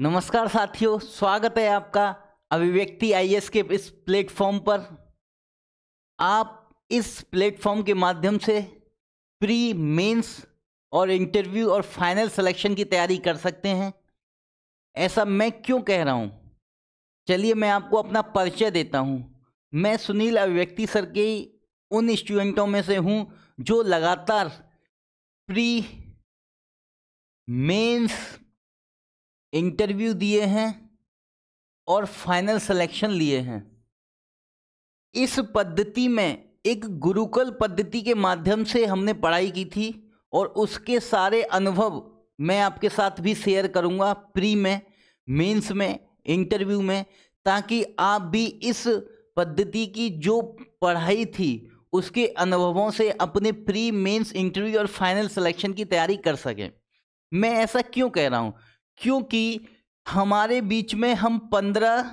नमस्कार साथियों स्वागत है आपका अभिव्यक्ति आई के इस प्लेटफॉर्म पर आप इस प्लेटफॉर्म के माध्यम से प्री मेंस और इंटरव्यू और फाइनल सिलेक्शन की तैयारी कर सकते हैं ऐसा मैं क्यों कह रहा हूँ चलिए मैं आपको अपना परिचय देता हूँ मैं सुनील अभिव्यक्ति सर के उन स्टूडेंटों में से हूँ जो लगातार प्री मेंस इंटरव्यू दिए हैं और फाइनल सिलेक्शन लिए हैं इस पद्धति में एक गुरुकुल पद्धति के माध्यम से हमने पढ़ाई की थी और उसके सारे अनुभव मैं आपके साथ भी शेयर करूंगा प्री में मेंस में इंटरव्यू में ताकि आप भी इस पद्धति की जो पढ़ाई थी उसके अनुभवों से अपने प्री मेंस इंटरव्यू और फाइनल सिलेक्शन की तैयारी कर सकें मैं ऐसा क्यों कह रहा हूँ क्योंकि हमारे बीच में हम पंद्रह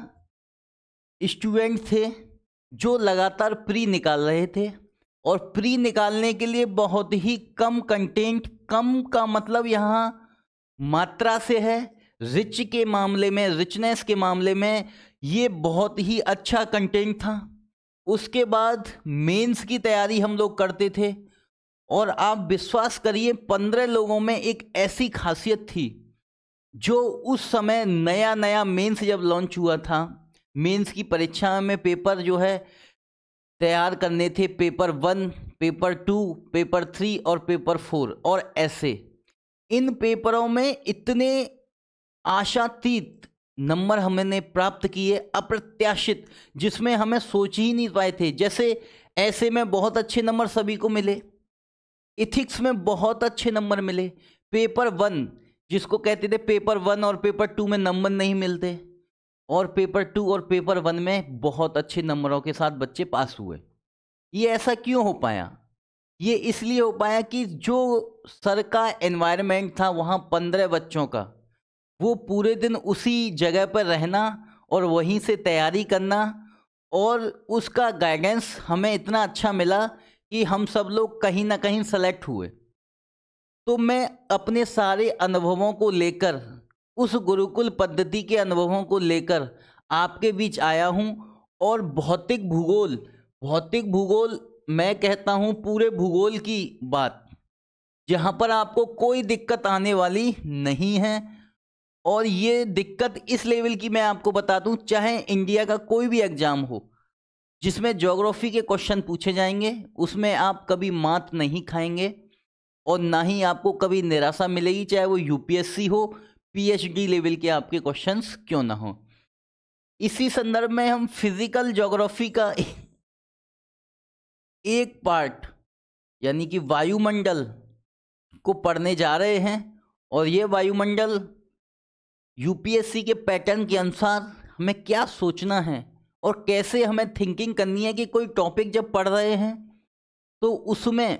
स्टूडेंट थे जो लगातार प्री निकाल रहे थे और प्री निकालने के लिए बहुत ही कम कंटेंट कम का मतलब यहाँ मात्रा से है रिच के मामले में रिचनेस के मामले में ये बहुत ही अच्छा कंटेंट था उसके बाद मेंस की तैयारी हम लोग करते थे और आप विश्वास करिए पंद्रह लोगों में एक ऐसी खासियत थी जो उस समय नया नया मेंस जब लॉन्च हुआ था मेंस की परीक्षा में पेपर जो है तैयार करने थे paper one paper two paper three और पेपर फोर और ऐसे इन पेपरों में इतने आशातीत नंबर हमने प्राप्त किए अप्रत्याशित जिसमें हमें सोच ही नहीं पाए थे जैसे ऐसे में बहुत अच्छे नंबर सभी को मिले इथिक्स में बहुत अच्छे नंबर मिले पेपर वन जिसको कहते थे पेपर वन और पेपर टू में नंबर नहीं मिलते और पेपर टू और पेपर वन में बहुत अच्छे नंबरों के साथ बच्चे पास हुए ये ऐसा क्यों हो पाया ये इसलिए हो पाया कि जो सर का एनवायरनमेंट था वहाँ पंद्रह बच्चों का वो पूरे दिन उसी जगह पर रहना और वहीं से तैयारी करना और उसका गाइडेंस हमें इतना अच्छा मिला कि हम सब लोग कहीं ना कहीं सेलेक्ट हुए तो मैं अपने सारे अनुभवों को लेकर उस गुरुकुल पद्धति के अनुभवों को लेकर आपके बीच आया हूँ और भौतिक भूगोल भौतिक भूगोल मैं कहता हूँ पूरे भूगोल की बात जहाँ पर आपको कोई दिक्कत आने वाली नहीं है और ये दिक्कत इस लेवल की मैं आपको बता दूँ चाहे इंडिया का कोई भी एग्ज़ाम हो जिसमें जोग्राफ़ी के क्वेश्चन पूछे जाएंगे उसमें आप कभी मात नहीं खाएंगे और ना ही आपको कभी निराशा मिलेगी चाहे वो यूपीएससी हो पीएचडी लेवल के आपके क्वेश्चंस क्यों ना हो इसी संदर्भ में हम फिजिकल जोग्राफी का एक पार्ट यानी कि वायुमंडल को पढ़ने जा रहे हैं और ये वायुमंडल यूपीएससी के पैटर्न के अनुसार हमें क्या सोचना है और कैसे हमें थिंकिंग करनी है कि कोई टॉपिक जब पढ़ रहे हैं तो उसमें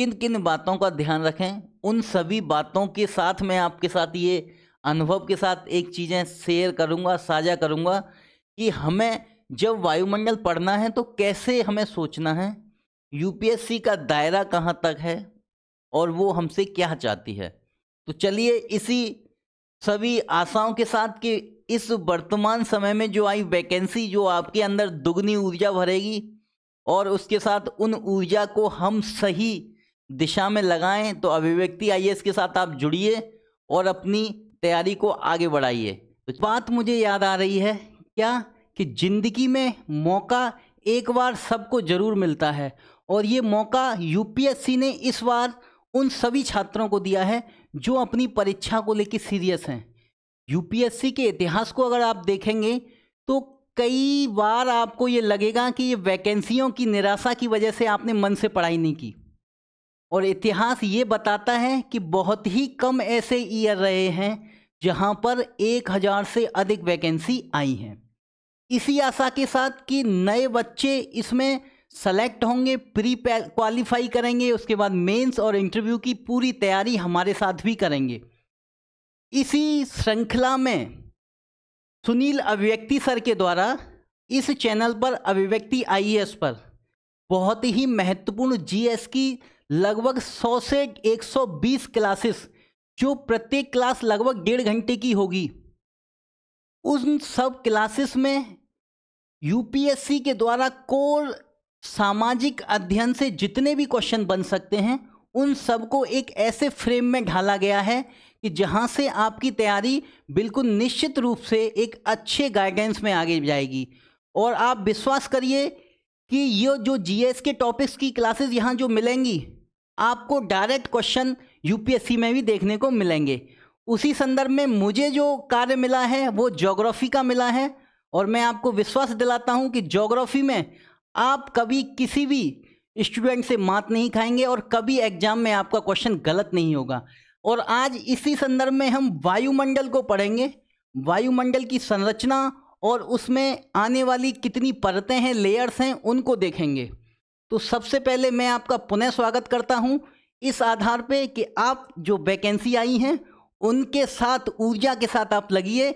किन किन बातों का ध्यान रखें उन सभी बातों के साथ मैं आपके साथ ये अनुभव के साथ एक चीज़ें शेयर करूँगा साझा करूँगा कि हमें जब वायुमंडल पढ़ना है तो कैसे हमें सोचना है यूपीएससी का दायरा कहाँ तक है और वो हमसे क्या चाहती है तो चलिए इसी सभी आशाओं के साथ कि इस वर्तमान समय में जो आई वैकेंसी जो आपके अंदर दुगनी ऊर्जा भरेगी और उसके साथ उन ऊर्जा को हम सही दिशा में लगाएं तो अभिव्यक्ति आई के साथ आप जुड़िए और अपनी तैयारी को आगे बढ़ाइए तो बात मुझे याद आ रही है क्या कि ज़िंदगी में मौका एक बार सबको ज़रूर मिलता है और ये मौका यूपीएससी ने इस बार उन सभी छात्रों को दिया है जो अपनी परीक्षा को लेकर सीरियस हैं यूपीएससी के इतिहास को अगर आप देखेंगे तो कई बार आपको ये लगेगा कि ये वैकेंसियों की निराशा की वजह से आपने मन से पढ़ाई नहीं की और इतिहास ये बताता है कि बहुत ही कम ऐसे ईयर रहे हैं जहां पर एक हज़ार से अधिक वैकेंसी आई हैं इसी आशा के साथ कि नए बच्चे इसमें सेलेक्ट होंगे प्री क्वालिफाई करेंगे उसके बाद मेंस और इंटरव्यू की पूरी तैयारी हमारे साथ भी करेंगे इसी श्रृंखला में सुनील अभिव्यक्ति सर के द्वारा इस चैनल पर अभिव्यक्ति आईएएस पर बहुत ही महत्वपूर्ण जीएस की लगभग 100 से 120 क्लासेस जो प्रत्येक क्लास लगभग डेढ़ घंटे की होगी उन सब क्लासेस में यूपीएससी के द्वारा कोर सामाजिक अध्ययन से जितने भी क्वेश्चन बन सकते हैं उन सबको एक ऐसे फ्रेम में ढाला गया है कि जहाँ से आपकी तैयारी बिल्कुल निश्चित रूप से एक अच्छे गाइडेंस में आगे जाएगी और आप विश्वास करिए कि ये जो जीएस के टॉपिक्स की क्लासेस यहाँ जो मिलेंगी आपको डायरेक्ट क्वेश्चन यूपीएससी में भी देखने को मिलेंगे उसी संदर्भ में मुझे जो कार्य मिला है वो जोग्राफी का मिला है और मैं आपको विश्वास दिलाता हूँ कि जोग्राफी में आप कभी किसी भी स्टूडेंट से मात नहीं खाएंगे और कभी एग्जाम में आपका क्वेश्चन गलत नहीं होगा और आज इसी संदर्भ में हम वायुमंडल को पढ़ेंगे वायुमंडल की संरचना और उसमें आने वाली कितनी परतें हैं लेयर्स हैं उनको देखेंगे तो सबसे पहले मैं आपका पुनः स्वागत करता हूं इस आधार पे कि आप जो वैकेंसी आई हैं उनके साथ ऊर्जा के साथ आप लगिए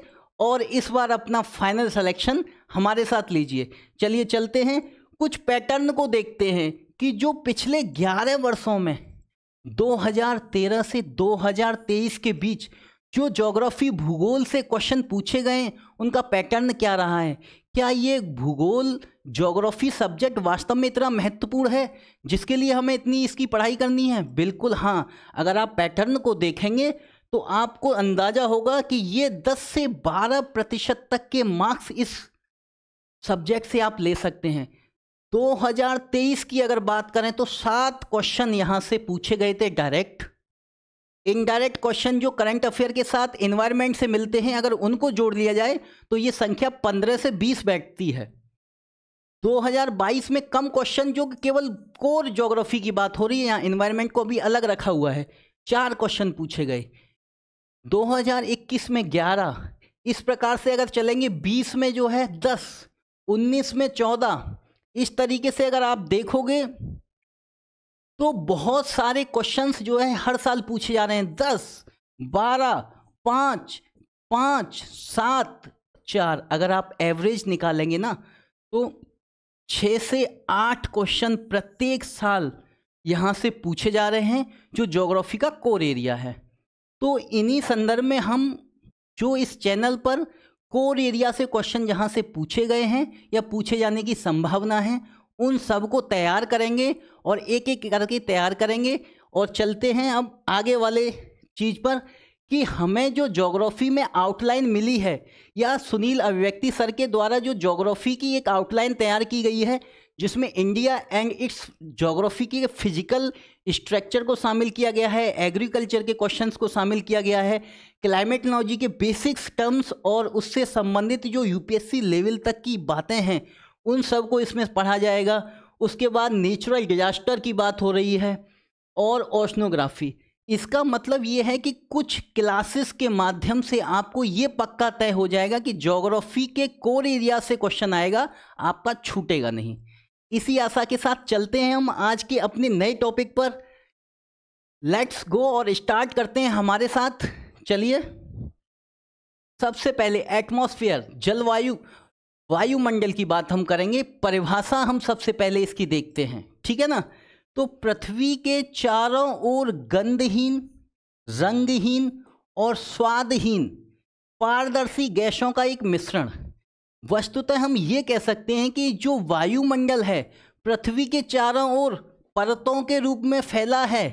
और इस बार अपना फाइनल सिलेक्शन हमारे साथ लीजिए चलिए चलते हैं कुछ पैटर्न को देखते हैं कि जो पिछले 11 वर्षों में 2013 से 2023 के बीच जो जोग्राफी भूगोल से क्वेश्चन पूछे गए उनका पैटर्न क्या रहा है क्या ये भूगोल जोग्राफी सब्जेक्ट वास्तव में इतना महत्वपूर्ण है जिसके लिए हमें इतनी इसकी पढ़ाई करनी है बिल्कुल हाँ अगर आप पैटर्न को देखेंगे तो आपको अंदाज़ा होगा कि ये 10 से 12 प्रतिशत तक के मार्क्स इस सब्जेक्ट से आप ले सकते हैं 2023 की अगर बात करें तो सात क्वेश्चन यहाँ से पूछे गए थे डायरेक्ट इनडायरेक्ट क्वेश्चन जो करंट अफेयर के साथ इन्वायरमेंट से मिलते हैं अगर उनको जोड़ लिया जाए तो ये संख्या पंद्रह से बीस बैठती है 2022 में कम क्वेश्चन जो केवल कोर ज्योग्राफी की बात हो रही है यहाँ इन्वायरमेंट को भी अलग रखा हुआ है चार क्वेश्चन पूछे गए 2021 में 11 इस प्रकार से अगर चलेंगे 20 में जो है 10 19 में 14 इस तरीके से अगर आप देखोगे तो बहुत सारे क्वेश्चंस जो है हर साल पूछे जा रहे हैं दस बारह पाँच पाँच सात चार अगर आप एवरेज निकालेंगे ना तो छः से आठ क्वेश्चन प्रत्येक साल यहाँ से पूछे जा रहे हैं जो जोग्राफी का कोर एरिया है तो इन्हीं संदर्भ में हम जो इस चैनल पर कोर एरिया से क्वेश्चन जहाँ से पूछे गए हैं या पूछे जाने की संभावना है उन सबको तैयार करेंगे और एक एक करके तैयार करेंगे और चलते हैं अब आगे वाले चीज़ पर कि हमें जो जोग्राफ़ी में आउटलाइन मिली है या सुनील अभिव्यक्ति सर के द्वारा जो जोग्राफ़ी की एक आउटलाइन तैयार की गई है जिसमें इंडिया एंड इट्स जोग्राफ़ी के फिजिकल स्ट्रक्चर को शामिल किया गया है एग्रीकल्चर के क्वेश्चंस को शामिल किया गया है क्लाइमेटोलॉजी के बेसिक्स टर्म्स और उससे संबंधित जो यूपीएससी लेवल तक की बातें हैं उन सब को इसमें पढ़ा जाएगा उसके बाद नेचुरल डिजास्टर की बात हो रही है और ओशनोग्राफी इसका मतलब ये है कि कुछ क्लासेस के माध्यम से आपको ये पक्का तय हो जाएगा कि जोग्राफी के कोर एरिया से क्वेश्चन आएगा आपका छूटेगा नहीं इसी आशा के साथ चलते हैं हम आज के अपने नए टॉपिक पर लेट्स गो और स्टार्ट करते हैं हमारे साथ चलिए सबसे पहले एटमॉस्फेयर जलवायु वायुमंडल की बात हम करेंगे परिभाषा हम सबसे पहले इसकी देखते हैं ठीक है ना तो पृथ्वी के चारों ओर गंधहीन रंगहीन और स्वादहीन पारदर्शी गैसों का एक मिश्रण वस्तुतः हम ये कह सकते हैं कि जो वायुमंडल है पृथ्वी के चारों ओर परतों के रूप में फैला है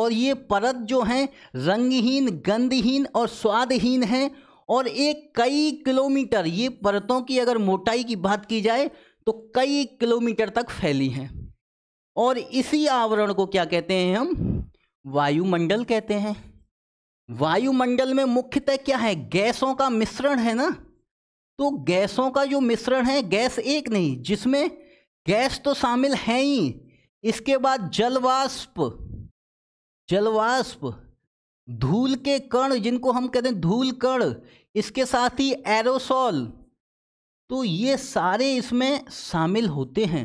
और ये परत जो हैं रंगहीन गंधहीन और स्वादहीन हैं और एक कई किलोमीटर ये परतों की अगर मोटाई की बात की जाए तो कई किलोमीटर तक फैली हैं और इसी आवरण को क्या कहते हैं हम वायुमंडल कहते हैं वायुमंडल में मुख्यतः क्या है गैसों का मिश्रण है ना तो गैसों का जो मिश्रण है गैस एक नहीं जिसमें गैस तो शामिल है ही इसके बाद जलवाष्प जलवाष्प धूल के कण जिनको हम कहते हैं धूल कण इसके साथ ही एरोसॉल तो ये सारे इसमें शामिल होते हैं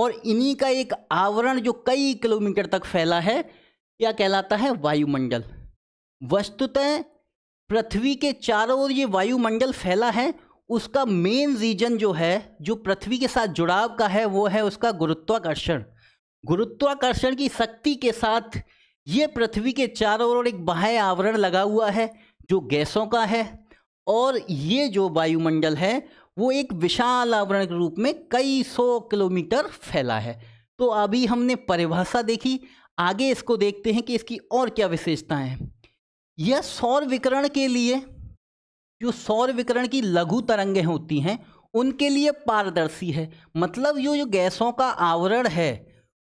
और इन्हीं का एक आवरण जो कई किलोमीटर तक फैला है क्या कहलाता है वायुमंडल वस्तुतः पृथ्वी के चारों ओर ये वायुमंडल फैला है उसका मेन रीजन जो है जो पृथ्वी के साथ जुड़ाव का है वो है उसका गुरुत्वाकर्षण गुरुत्वाकर्षण की शक्ति के साथ ये पृथ्वी के चारों ओर एक बाह्य आवरण लगा हुआ है जो गैसों का है और ये जो वायुमंडल है वो एक विशाल आवरण के रूप में कई सौ किलोमीटर फैला है तो अभी हमने परिभाषा देखी आगे इसको देखते हैं कि इसकी और क्या विशेषताएं हैं यह सौर विकरण के लिए जो सौर विकरण की लघु तरंगें होती हैं उनके लिए पारदर्शी है मतलब ये जो गैसों का आवरण है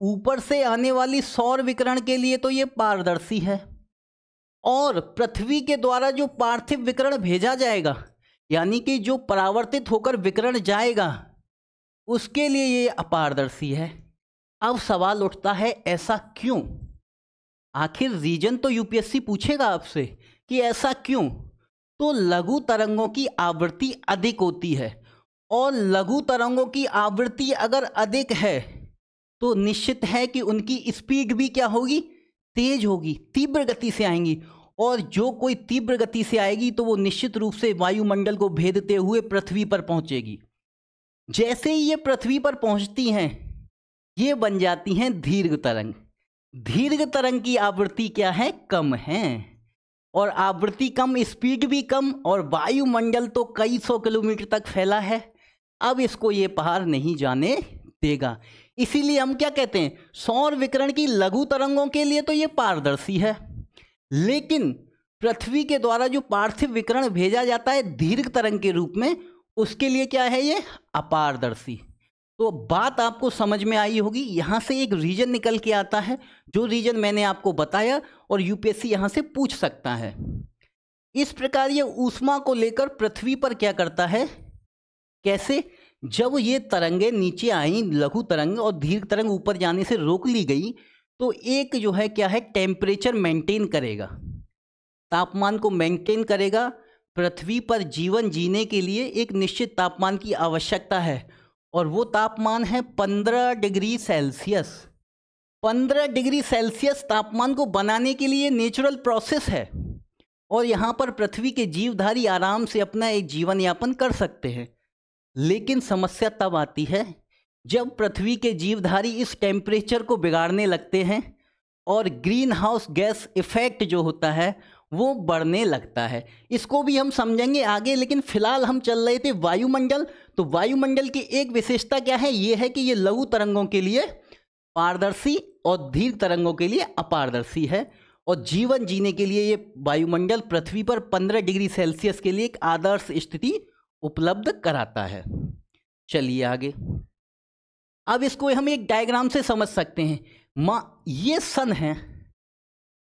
ऊपर से आने वाली सौर विकरण के लिए तो ये पारदर्शी है और पृथ्वी के द्वारा जो पार्थिव विकरण भेजा जाएगा यानी कि जो परावर्तित होकर विकरण जाएगा उसके लिए ये अपारदर्शी है अब सवाल उठता है ऐसा क्यों आखिर रीजन तो यूपीएससी पूछेगा आपसे कि ऐसा क्यों तो लघु तरंगों की आवृत्ति अधिक होती है और लघु तरंगों की आवृत्ति अगर अधिक है तो निश्चित है कि उनकी स्पीड भी क्या होगी तेज होगी तीव्र गति से आएंगी और जो कोई तीव्र गति से आएगी तो वो निश्चित रूप से वायुमंडल को भेदते हुए पृथ्वी पर पहुंचेगी जैसे ही ये पृथ्वी पर पहुंचती हैं ये बन जाती हैं दीर्घ तरंग दीर्घ तरंग की आवृत्ति क्या है कम है और आवृत्ति कम स्पीड भी कम और वायुमंडल तो कई सौ किलोमीटर तक फैला है अब इसको ये पहाड़ नहीं जाने देगा इसीलिए हम क्या कहते हैं सौर विकरण की लघु तरंगों के लिए तो ये पारदर्शी है लेकिन पृथ्वी के द्वारा जो पार्थिव विकरण भेजा जाता है दीर्घ तरंग के रूप में उसके लिए क्या है ये अपारदर्शी तो बात आपको समझ में आई होगी यहाँ से एक रीजन निकल के आता है जो रीजन मैंने आपको बताया और यूपीएससी यहाँ से पूछ सकता है इस प्रकार ये ऊष्मा को लेकर पृथ्वी पर क्या करता है कैसे जब ये तरंगे नीचे आई लघु तरंग और दीर्घ तरंग ऊपर जाने से रोक ली गई तो एक जो है क्या है टेम्परेचर मेंटेन करेगा तापमान को मेंटेन करेगा पृथ्वी पर जीवन जीने के लिए एक निश्चित तापमान की आवश्यकता है और वो तापमान है पंद्रह डिग्री सेल्सियस पंद्रह डिग्री सेल्सियस तापमान को बनाने के लिए नेचुरल प्रोसेस है और यहाँ पर पृथ्वी के जीवधारी आराम से अपना एक जीवन यापन कर सकते हैं लेकिन समस्या तब आती है जब पृथ्वी के जीवधारी इस टेम्परेचर को बिगाड़ने लगते हैं और ग्रीन हाउस गैस इफ़ेक्ट जो होता है वो बढ़ने लगता है इसको भी हम समझेंगे आगे लेकिन फिलहाल हम चल रहे थे वायुमंडल तो वायुमंडल की एक विशेषता क्या है ये है कि ये लघु तरंगों के लिए पारदर्शी और धीर तरंगों के लिए अपारदर्शी है और जीवन जीने के लिए ये वायुमंडल पृथ्वी पर 15 डिग्री सेल्सियस के लिए एक आदर्श स्थिति उपलब्ध कराता है चलिए आगे अब इसको हम एक डायग्राम से समझ सकते हैं माँ ये सन है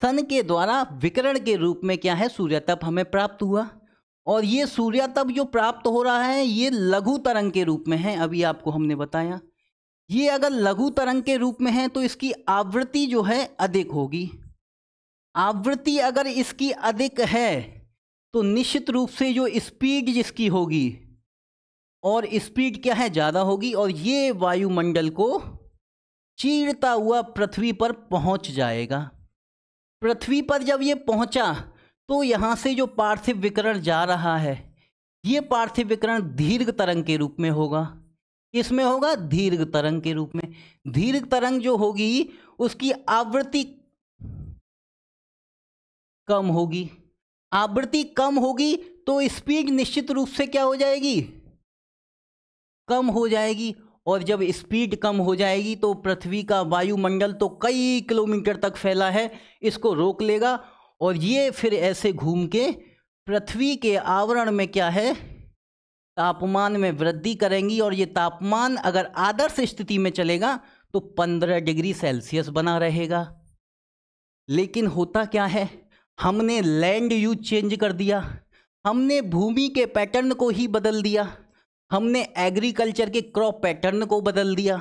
सन के द्वारा विकरण के रूप में क्या है सूर्य तप हमें प्राप्त हुआ और ये सूर्यतप जो प्राप्त हो रहा है ये लघु तरंग के रूप में है अभी आपको हमने बताया ये अगर लघु तरंग के रूप में है तो इसकी आवृत्ति जो है अधिक होगी आवृत्ति अगर इसकी अधिक है तो निश्चित रूप से जो स्पीड जिसकी होगी और स्पीड क्या है ज़्यादा होगी और ये वायुमंडल को चीरता हुआ पृथ्वी पर पहुंच जाएगा पृथ्वी पर जब ये पहुंचा तो यहाँ से जो पार्थिव विकरण जा रहा है ये पार्थिव विकरण दीर्घ तरंग के रूप में होगा इसमें होगा दीर्घ तरंग के रूप में दीर्घ तरंग जो होगी उसकी आवृत्ति कम होगी आवृत्ति कम होगी तो स्पीड निश्चित रूप से क्या हो जाएगी कम हो जाएगी और जब स्पीड कम हो जाएगी तो पृथ्वी का वायुमंडल तो कई किलोमीटर तक फैला है इसको रोक लेगा और ये फिर ऐसे घूम के पृथ्वी के आवरण में क्या है तापमान में वृद्धि करेंगी और ये तापमान अगर आदर्श स्थिति में चलेगा तो पंद्रह डिग्री सेल्सियस बना रहेगा लेकिन होता क्या है हमने लैंड यूज चेंज कर दिया हमने भूमि के पैटर्न को ही बदल दिया हमने एग्रीकल्चर के क्रॉप पैटर्न को बदल दिया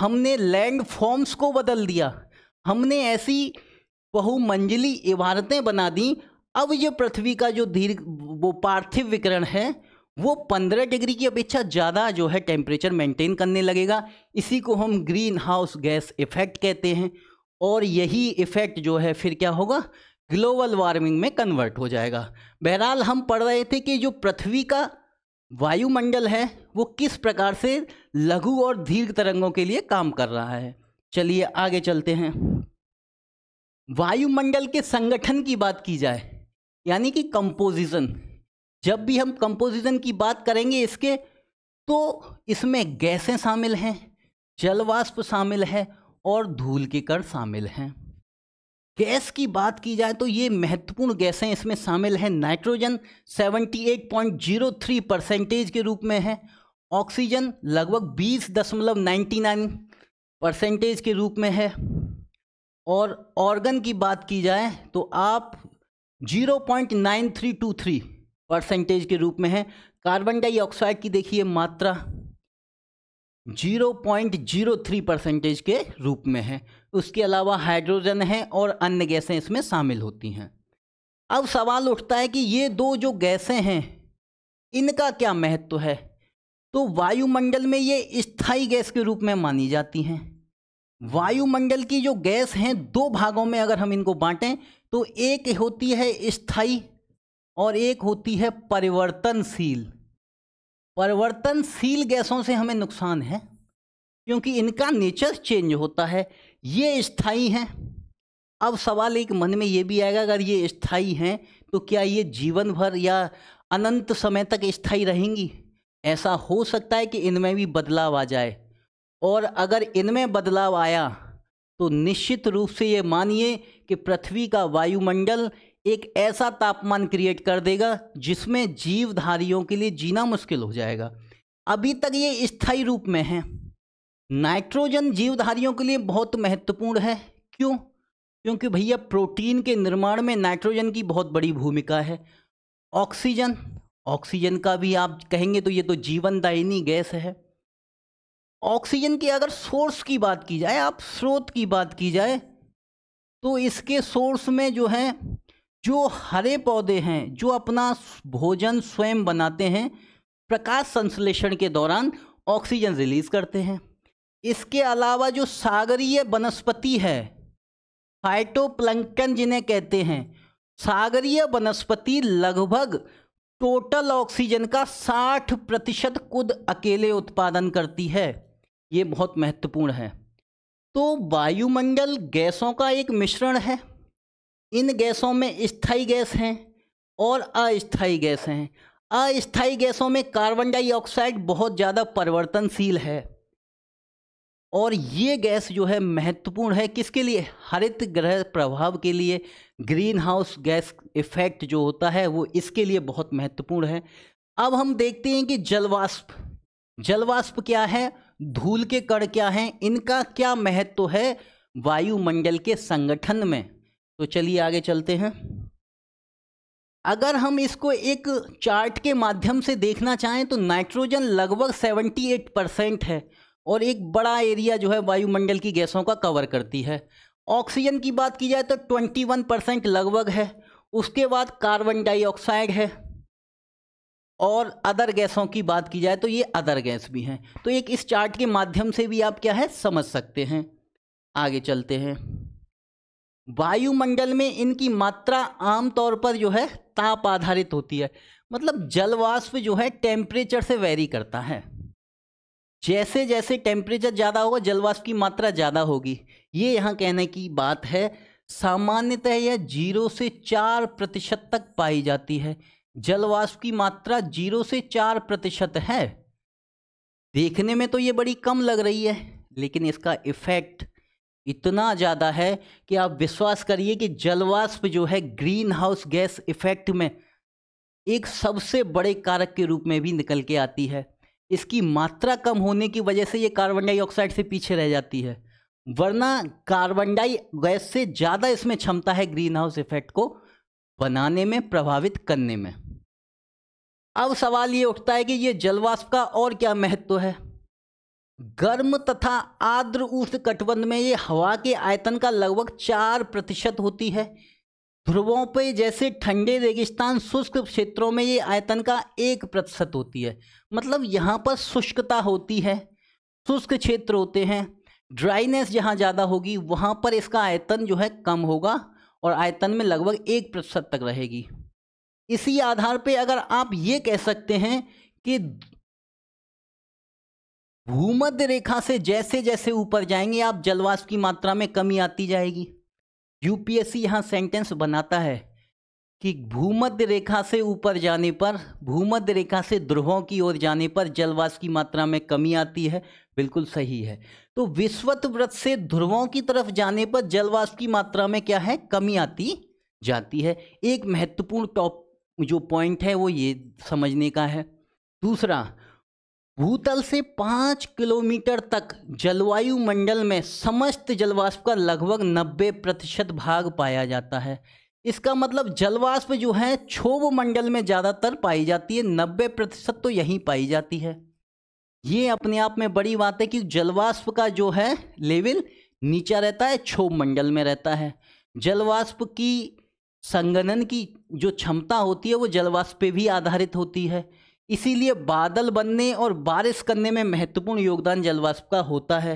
हमने लैंड फॉर्म्स को बदल दिया हमने ऐसी बहुमंजिली इमारतें बना दी अब ये पृथ्वी का जो दीर्घ वो पार्थिव विकरण है वो पंद्रह डिग्री की अपेक्षा ज़्यादा जो है टेम्परेचर मेंटेन करने लगेगा इसी को हम ग्रीन हाउस गैस इफेक्ट कहते हैं और यही इफेक्ट जो है फिर क्या होगा ग्लोबल वार्मिंग में कन्वर्ट हो जाएगा बहरहाल हम पढ़ रहे थे कि जो पृथ्वी का वायुमंडल है वो किस प्रकार से लघु और दीर्घ तरंगों के लिए काम कर रहा है चलिए आगे चलते हैं वायुमंडल के संगठन की बात की जाए यानी कि कंपोजिशन जब भी हम कंपोजिशन की बात करेंगे इसके तो इसमें गैसें शामिल हैं जलवाष्प शामिल है और धूल के कण शामिल हैं गैस की बात की जाए तो ये महत्वपूर्ण गैसें इसमें शामिल हैं नाइट्रोजन 78.03 परसेंटेज के रूप में है ऑक्सीजन लगभग 20.99 परसेंटेज के रूप में है और ऑर्गन की बात की जाए तो आप 0.9323 परसेंटेज के रूप में है कार्बन डाइऑक्साइड की देखिए मात्रा 0.03 परसेंटेज के रूप में है उसके अलावा हाइड्रोजन है और अन्य गैसें इसमें शामिल होती हैं अब सवाल उठता है कि ये दो जो गैसें हैं इनका क्या महत्व है तो वायुमंडल में ये स्थाई गैस के रूप में मानी जाती हैं वायुमंडल की जो गैस हैं दो भागों में अगर हम इनको बांटें तो एक होती है स्थाई और एक होती है परिवर्तनशील परिवर्तनशील गैसों से हमें नुकसान है क्योंकि इनका नेचर चेंज होता है ये स्थाई हैं अब सवाल एक मन में ये भी आएगा अगर ये स्थाई हैं तो क्या ये जीवन भर या अनंत समय तक स्थाई रहेंगी ऐसा हो सकता है कि इनमें भी बदलाव आ जाए और अगर इनमें बदलाव आया तो निश्चित रूप से ये मानिए कि पृथ्वी का वायुमंडल एक ऐसा तापमान क्रिएट कर देगा जिसमें जीवधारियों के लिए जीना मुश्किल हो जाएगा अभी तक ये स्थायी रूप में हैं नाइट्रोजन जीवधारियों के लिए बहुत महत्वपूर्ण है क्यों क्योंकि भैया प्रोटीन के निर्माण में नाइट्रोजन की बहुत बड़ी भूमिका है ऑक्सीजन ऑक्सीजन का भी आप कहेंगे तो ये तो जीवनदायिनी गैस है ऑक्सीजन की अगर सोर्स की बात की जाए आप स्रोत की बात की जाए तो इसके सोर्स में जो है जो हरे पौधे हैं जो अपना भोजन स्वयं बनाते हैं प्रकाश संश्लेषण के दौरान ऑक्सीजन रिलीज करते हैं इसके अलावा जो सागरीय वनस्पति है फाइटोप्लंकटन जिन्हें कहते हैं सागरीय वनस्पति लगभग टोटल ऑक्सीजन का 60 प्रतिशत खुद अकेले उत्पादन करती है ये बहुत महत्वपूर्ण है तो वायुमंडल गैसों का एक मिश्रण है इन गैसों में स्थाई गैस हैं और अस्थाई गैस हैं अस्थाई गैसों में कार्बन डाइऑक्साइड बहुत ज़्यादा परिवर्तनशील है और ये गैस जो है महत्वपूर्ण है किसके लिए हरित ग्रह प्रभाव के लिए ग्रीन हाउस गैस इफेक्ट जो होता है वो इसके लिए बहुत महत्वपूर्ण है अब हम देखते हैं कि जलवाष्प जलवाष्प क्या है धूल के कण क्या हैं इनका क्या महत्व है वायुमंडल के संगठन में तो चलिए आगे चलते हैं अगर हम इसको एक चार्ट के माध्यम से देखना चाहें तो नाइट्रोजन लगभग 78 परसेंट है और एक बड़ा एरिया जो है वायुमंडल की गैसों का कवर करती है ऑक्सीजन की बात की जाए तो 21 परसेंट लगभग है उसके बाद कार्बन डाइऑक्साइड है और अदर गैसों की बात की जाए तो ये अदर गैस भी हैं तो एक इस चार्ट के माध्यम से भी आप क्या है समझ सकते हैं आगे चलते हैं वायुमंडल में इनकी मात्रा आमतौर पर जो है ताप आधारित होती है मतलब जलवाष्प जो है टेम्परेचर से वेरी करता है जैसे जैसे टेम्परेचर ज़्यादा होगा जलवाष्प की मात्रा ज़्यादा होगी ये यहाँ कहने की बात है सामान्यतः यह जीरो से चार प्रतिशत तक पाई जाती है जलवाष्प की मात्रा जीरो से चार प्रतिशत है देखने में तो ये बड़ी कम लग रही है लेकिन इसका इफेक्ट इतना ज़्यादा है कि आप विश्वास करिए कि जलवाष्प जो है ग्रीन हाउस गैस इफेक्ट में एक सबसे बड़े कारक के रूप में भी निकल के आती है इसकी मात्रा कम होने की वजह से ये कार्बन डाइऑक्साइड से पीछे रह जाती है वरना कार्बन डाई गैस से ज़्यादा इसमें क्षमता है ग्रीन हाउस इफेक्ट को बनाने में प्रभावित करने में अब सवाल ये उठता है कि ये जलवाष्प का और क्या महत्व है गर्म तथा आर्द्र उष्ण कटबंध में ये हवा के आयतन का लगभग चार प्रतिशत होती है ध्रुवों पे जैसे ठंडे रेगिस्तान शुष्क क्षेत्रों में ये आयतन का एक प्रतिशत होती है मतलब यहाँ पर शुष्कता होती है शुष्क क्षेत्र होते हैं ड्राइनेस जहाँ ज़्यादा होगी वहाँ पर इसका आयतन जो है कम होगा और आयतन में लगभग एक प्रतिशत तक रहेगी इसी आधार पे अगर आप ये कह सकते हैं कि भूमध्य रेखा से जैसे जैसे ऊपर जाएंगे आप जलवाष्प की मात्रा में कमी आती जाएगी यूपीएससी यहाँ सेंटेंस बनाता है कि भूमध्य रेखा से ऊपर जाने पर भूमध्य रेखा से ध्रुवों की ओर जाने पर जलवास की मात्रा में कमी आती है बिल्कुल सही है तो विश्वत व्रत से ध्रुवों की तरफ जाने पर जलवास की मात्रा में क्या है कमी आती जाती है एक महत्वपूर्ण टॉप जो पॉइंट है वो ये समझने का है दूसरा भूतल से पाँच किलोमीटर तक जलवायु मंडल में समस्त जलवाष्प का लगभग नब्बे प्रतिशत भाग पाया जाता है इसका मतलब जलवाष्प जो है क्षोभ मंडल में ज़्यादातर पाई जाती है नब्बे प्रतिशत तो यहीं पाई जाती है ये अपने आप में बड़ी बात है कि जलवाष्प का जो है लेवल नीचा रहता है क्षोभ मंडल में रहता है जलवाष्प की संगनन की जो क्षमता होती है वो जलवाष्प पे भी आधारित होती है इसीलिए बादल बनने और बारिश करने में महत्वपूर्ण योगदान जलवाष्प का होता है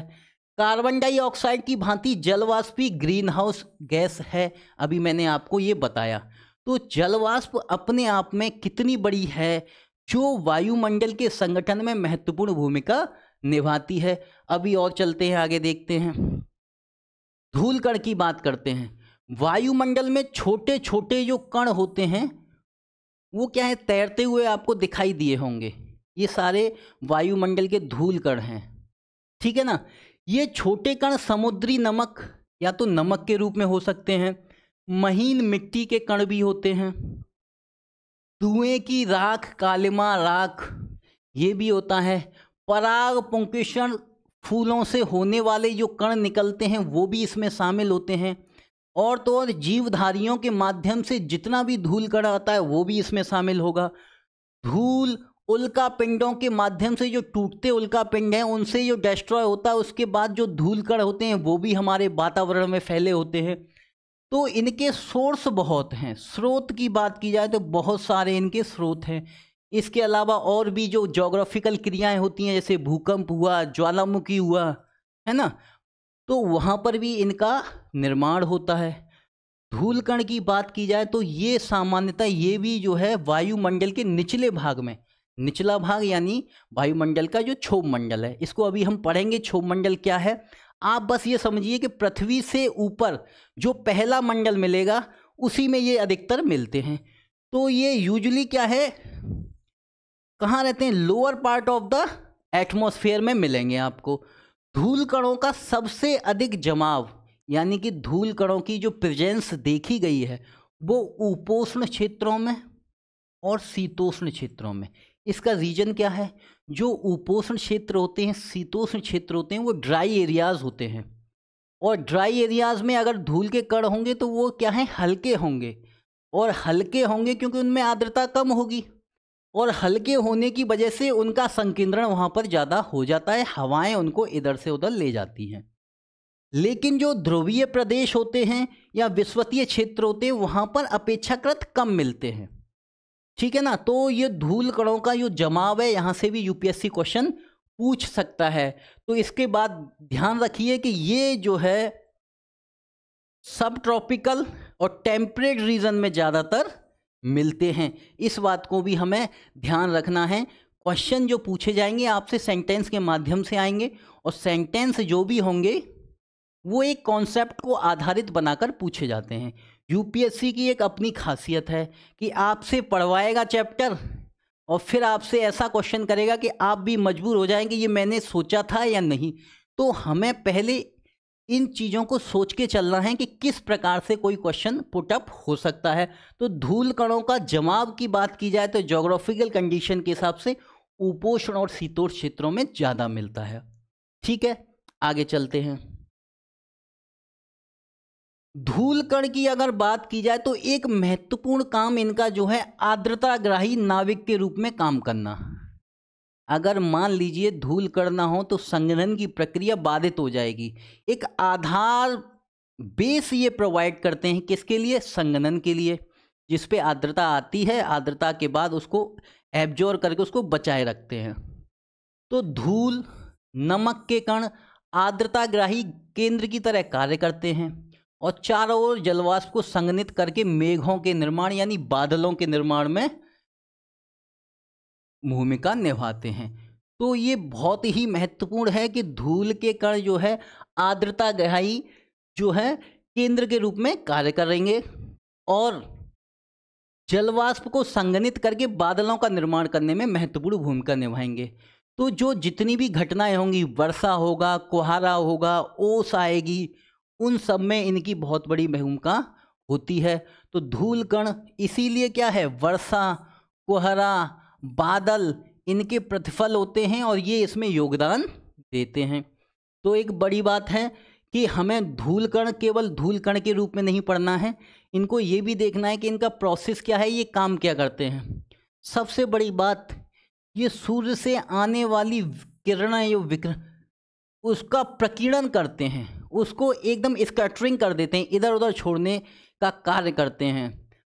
कार्बन डाइऑक्साइड की भांति जलवाष्प ग्रीन हाउस गैस है अभी मैंने आपको ये बताया तो जलवाष्प अपने आप में कितनी बड़ी है जो वायुमंडल के संगठन में महत्वपूर्ण भूमिका निभाती है अभी और चलते हैं आगे देखते हैं धूल कण की बात करते हैं वायुमंडल में छोटे छोटे जो कण होते हैं वो क्या है तैरते हुए आपको दिखाई दिए होंगे ये सारे वायुमंडल के धूल कण हैं ठीक है ना ये छोटे कण समुद्री नमक या तो नमक के रूप में हो सकते हैं महीन मिट्टी के कण भी होते हैं धुएं की राख कालिमा राख ये भी होता है पराग पुंकेषण फूलों से होने वाले जो कण निकलते हैं वो भी इसमें शामिल होते हैं और तो और जीवधारियों के माध्यम से जितना भी धूल कण आता है वो भी इसमें शामिल होगा धूल उल्का पिंडों के माध्यम से जो टूटते उल्का पिंड हैं उनसे जो डिस्ट्रॉय होता है उसके बाद जो धूल कण होते हैं वो भी हमारे वातावरण में फैले होते हैं तो इनके सोर्स बहुत हैं स्रोत की बात की जाए तो बहुत सारे इनके स्रोत हैं इसके अलावा और भी जो जोग्राफिकल क्रियाएं होती हैं जैसे भूकंप हुआ ज्वालामुखी हुआ है ना तो वहाँ पर भी इनका निर्माण होता है धूलकण की बात की जाए तो ये सामान्यतः ये भी जो है वायुमंडल के निचले भाग में निचला भाग यानी वायुमंडल का जो क्षोभ मंडल है इसको अभी हम पढ़ेंगे क्षोभ मंडल क्या है आप बस ये समझिए कि पृथ्वी से ऊपर जो पहला मंडल मिलेगा उसी में ये अधिकतर मिलते हैं तो ये यूजली क्या है कहाँ रहते हैं lower part of the atmosphere में मिलेंगे आपको धूल कणों का सबसे अधिक जमाव यानी कि धूल कणों की जो प्रेजेंस देखी गई है वो उपोष्ण क्षेत्रों में और शीतोष्ण क्षेत्रों में इसका रीजन क्या है जो उपोष्ण क्षेत्र होते हैं शीतोष्ण क्षेत्र होते हैं वो ड्राई एरियाज होते हैं और ड्राई एरियाज में अगर धूल के कण होंगे तो वो क्या हैं हल्के होंगे और हल्के होंगे क्योंकि उनमें आर्द्रता कम होगी और हल्के होने की वजह से उनका संकेंद्रण वहाँ पर ज़्यादा हो जाता है हवाएं उनको इधर से उधर ले जाती हैं लेकिन जो ध्रुवीय प्रदेश होते हैं या विश्वतीय क्षेत्र होते हैं वहाँ पर अपेक्षाकृत कम मिलते हैं ठीक है ना तो ये धूल कणों का जो जमाव है यहाँ से भी यूपीएससी क्वेश्चन पूछ सकता है तो इसके बाद ध्यान रखिए कि ये जो है सब ट्रॉपिकल और टेम्परेट रीजन में ज़्यादातर मिलते हैं इस बात को भी हमें ध्यान रखना है क्वेश्चन जो पूछे जाएंगे आपसे सेंटेंस के माध्यम से आएंगे और सेंटेंस जो भी होंगे वो एक कॉन्सेप्ट को आधारित बनाकर पूछे जाते हैं यूपीएससी की एक अपनी खासियत है कि आपसे पढ़वाएगा चैप्टर और फिर आपसे ऐसा क्वेश्चन करेगा कि आप भी मजबूर हो जाएंगे ये मैंने सोचा था या नहीं तो हमें पहले इन चीज़ों को सोच के चलना है कि किस प्रकार से कोई क्वेश्चन पुटअप हो सकता है तो धूल कणों का जमाव की बात की जाए तो जोग्राफिकल कंडीशन के हिसाब से उपोषण और शीतोष क्षेत्रों में ज़्यादा मिलता है ठीक है आगे चलते हैं धूल कण की अगर बात की जाए तो एक महत्वपूर्ण काम इनका जो है आर्द्रताग्राही नाविक के रूप में काम करना अगर मान लीजिए धूल करना हो तो संग्रहण की प्रक्रिया बाधित हो जाएगी एक आधार बेस ये प्रोवाइड करते हैं किसके लिए संगनन के लिए जिस पे आर्द्रता आती है आर्द्रता के बाद उसको एब्जोर करके उसको बचाए रखते हैं तो धूल नमक के कण ग्राही केंद्र की तरह कार्य करते हैं और चारों ओर जलवाष्प को संगनित करके मेघों के निर्माण यानी बादलों के निर्माण में भूमिका निभाते हैं तो ये बहुत ही महत्वपूर्ण है कि धूल के कण जो है आर्द्रता गहराई जो है केंद्र के रूप में कार्य करेंगे और जलवाष्प को संगनित करके बादलों का निर्माण करने में महत्वपूर्ण भूमिका निभाएंगे तो जो जितनी भी घटनाएं होंगी वर्षा होगा कोहरा होगा ओस आएगी उन सब में इनकी बहुत बड़ी भूमिका होती है तो धूल कण इसीलिए क्या है वर्षा कोहरा बादल इनके प्रतिफल होते हैं और ये इसमें योगदान देते हैं तो एक बड़ी बात है कि हमें धूल कण केवल धूल कण के रूप में नहीं पढ़ना है इनको ये भी देखना है कि इनका प्रोसेस क्या है ये काम क्या करते हैं सबसे बड़ी बात ये सूर्य से आने वाली किरण या विक्र उसका प्रकीर्णन करते हैं उसको एकदम स्कैटरिंग कर देते हैं इधर उधर छोड़ने का कार्य करते हैं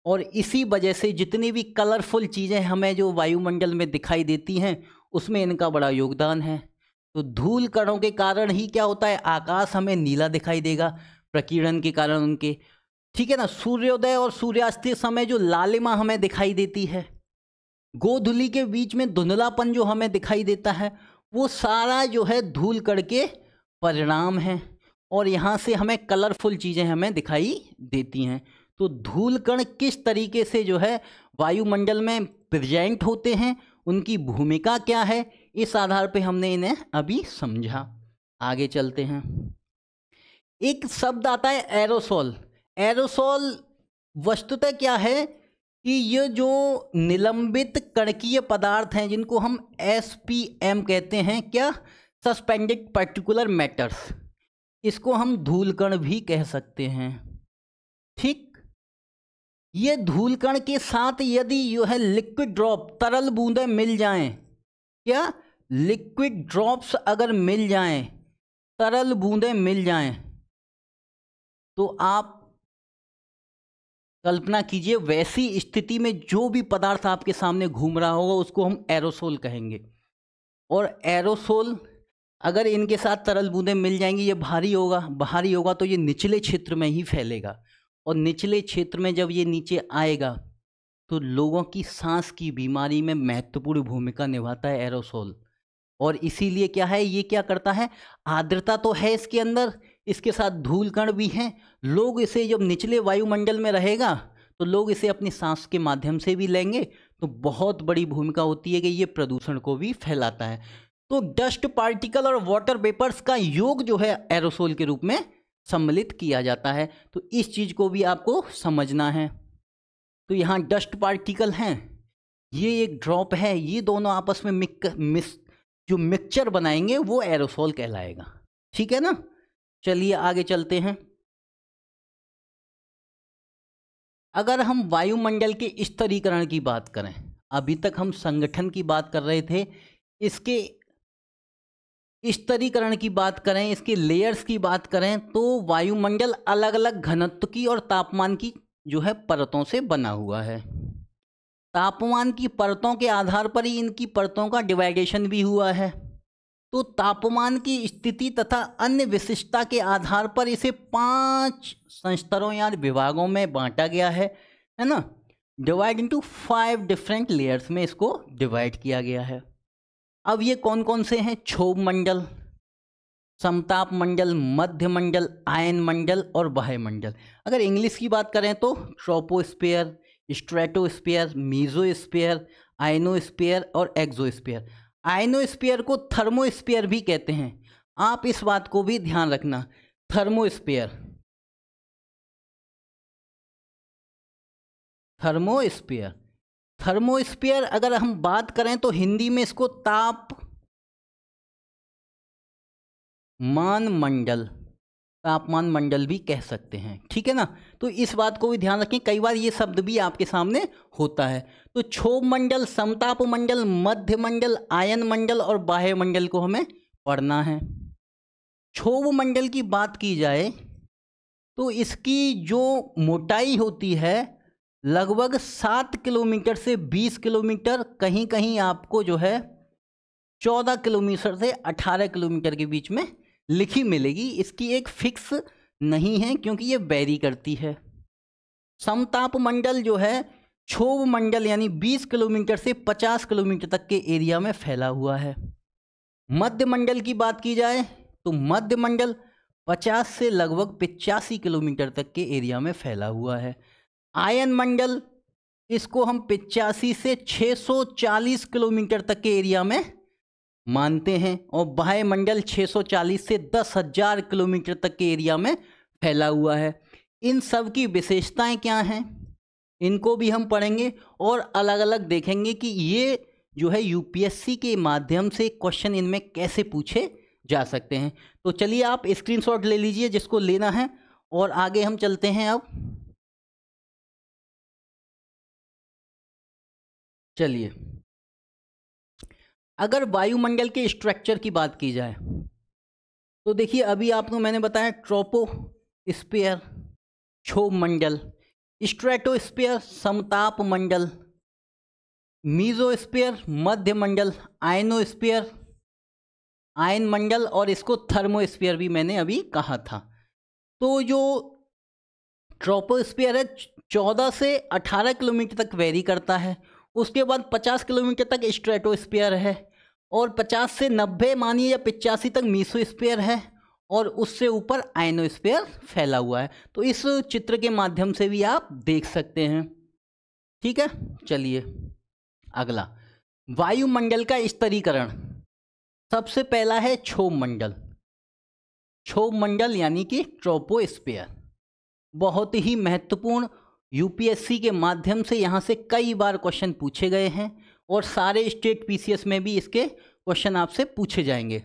और इसी वजह से जितनी भी कलरफुल चीज़ें हमें जो वायुमंडल में दिखाई देती हैं उसमें इनका बड़ा योगदान है तो धूल कणों के कारण ही क्या होता है आकाश हमें नीला दिखाई देगा प्रकीर्णन के कारण उनके ठीक है ना सूर्योदय और सूर्यास्त समय जो लालिमा हमें दिखाई देती है गोधुली के बीच में धुंधलापन जो हमें दिखाई देता है वो सारा जो है धूल कड़ के परिणाम है और यहाँ से हमें कलरफुल चीज़ें हमें दिखाई देती हैं तो धूल कण किस तरीके से जो है वायुमंडल में प्रेजेंट होते हैं उनकी भूमिका क्या है इस आधार पे हमने इन्हें अभी समझा आगे चलते हैं एक शब्द आता है एरोसोल एरोसोल वस्तुतः क्या है कि ये जो निलंबित कणकीय पदार्थ हैं जिनको हम एस पी एम कहते हैं क्या सस्पेंडेड पर्टिकुलर मैटर्स इसको हम धूल कण भी कह सकते हैं ठीक ये धूलकण के साथ यदि यह लिक्विड ड्रॉप तरल बूंदें मिल जाएं क्या लिक्विड ड्रॉप्स अगर मिल जाएं तरल बूंदें मिल जाएं तो आप कल्पना कीजिए वैसी स्थिति में जो भी पदार्थ आपके सामने घूम रहा होगा उसको हम एरोसोल कहेंगे और एरोसोल अगर इनके साथ तरल बूंदें मिल जाएंगी ये भारी होगा भारी होगा तो ये निचले क्षेत्र में ही फैलेगा और निचले क्षेत्र में जब ये नीचे आएगा तो लोगों की सांस की बीमारी में महत्वपूर्ण भूमिका निभाता है एरोसोल और इसीलिए क्या है ये क्या करता है आर्द्रता तो है इसके अंदर इसके साथ धूल कण भी हैं लोग इसे जब निचले वायुमंडल में रहेगा तो लोग इसे अपनी सांस के माध्यम से भी लेंगे तो बहुत बड़ी भूमिका होती है कि ये प्रदूषण को भी फैलाता है तो डस्ट पार्टिकल और वाटर पेपर्स का योग जो है एरोसोल के रूप में सम्मिलित किया जाता है तो इस चीज़ को भी आपको समझना है तो यहाँ डस्ट पार्टिकल हैं ये एक ड्रॉप है ये दोनों आपस में मिक मिस जो मिक्सचर बनाएंगे वो एरोसोल कहलाएगा ठीक है ना चलिए आगे चलते हैं अगर हम वायुमंडल के स्तरीकरण की बात करें अभी तक हम संगठन की बात कर रहे थे इसके स्तरीकरण की बात करें इसके लेयर्स की बात करें तो वायुमंडल अलग अलग घनत्व की और तापमान की जो है परतों से बना हुआ है तापमान की परतों के आधार पर ही इनकी परतों का डिवाइडेशन भी हुआ है तो तापमान की स्थिति तथा अन्य विशिष्टता के आधार पर इसे पांच संस्तरों या विभागों में बांटा गया है है ना divide into five different layers में इसको डिवाइड किया गया है अब ये कौन कौन से हैं क्षोभ मंडल समताप मंडल मध्य मंडल आयन मंडल और बाह्य मंडल अगर इंग्लिश की बात करें तो ट्रोपोस्पेयर स्ट्रेटोस्पेयर मीजोस्पेयर आयनोस्पेयर और एक्जोस्पियर आयनोस्पेयर को थर्मोस्पियर भी कहते हैं आप इस बात को भी ध्यान रखना थर्मोस्पियर थर्मोस्पियर थर्मोस्पियर अगर हम बात करें तो हिंदी में इसको ताप मान मंडल तापमान मंडल भी कह सकते हैं ठीक है ना तो इस बात को भी ध्यान रखें कई बार ये शब्द भी आपके सामने होता है तो क्षोभ मंडल समताप मंडल मध्य मंडल आयन मंडल और बाह्य मंडल को हमें पढ़ना है क्षोभ मंडल की बात की जाए तो इसकी जो मोटाई होती है लगभग सात किलोमीटर से बीस किलोमीटर कहीं कहीं आपको जो है चौदह किलोमीटर से अठारह किलोमीटर के बीच में लिखी मिलेगी इसकी एक फिक्स नहीं है क्योंकि ये बैरी करती है समताप मंडल जो है छोव मंडल यानी बीस किलोमीटर से पचास किलोमीटर तक के एरिया में फैला हुआ है मध्य मंडल की बात की जाए तो मध्य मंडल पचास से लगभग पिचासी किलोमीटर तक के एरिया में फैला हुआ है आयन मंडल इसको हम पिचासी से 640 किलोमीटर तक के एरिया में मानते हैं और बाह्य मंडल 640 से 10,000 किलोमीटर तक के एरिया में फैला हुआ है इन सब की विशेषताएं क्या हैं इनको भी हम पढ़ेंगे और अलग अलग देखेंगे कि ये जो है यूपीएससी के माध्यम से क्वेश्चन इनमें कैसे पूछे जा सकते हैं तो चलिए आप स्क्रीनशॉट ले लीजिए जिसको लेना है और आगे हम चलते हैं अब चलिए अगर वायुमंडल के स्ट्रक्चर की बात की जाए तो देखिए अभी आपको मैंने बताया ट्रोपो स्पेयर क्षोभ मंडल स्पेयर समताप मंडल स्पेयर मध्य मंडल स्पेयर आयन मंडल और इसको स्पेयर भी मैंने अभी कहा था तो जो स्पेयर है चौदह से अठारह किलोमीटर तक वेरी करता है उसके बाद पचास किलोमीटर तक स्ट्रेटोस्पियर है और पचास से नब्बे मानिए या पिचासी तक स्पेयर है और उससे ऊपर स्पेयर फैला हुआ है तो इस चित्र के माध्यम से भी आप देख सकते हैं ठीक है चलिए अगला वायुमंडल का स्तरीकरण सबसे पहला है क्षोभ मंडल क्षोभ मंडल यानी कि ट्रोपोस्फेयर बहुत ही महत्वपूर्ण यूपीएससी के माध्यम से यहाँ से कई बार क्वेश्चन पूछे गए हैं और सारे स्टेट पीसीएस में भी इसके क्वेश्चन आपसे पूछे जाएंगे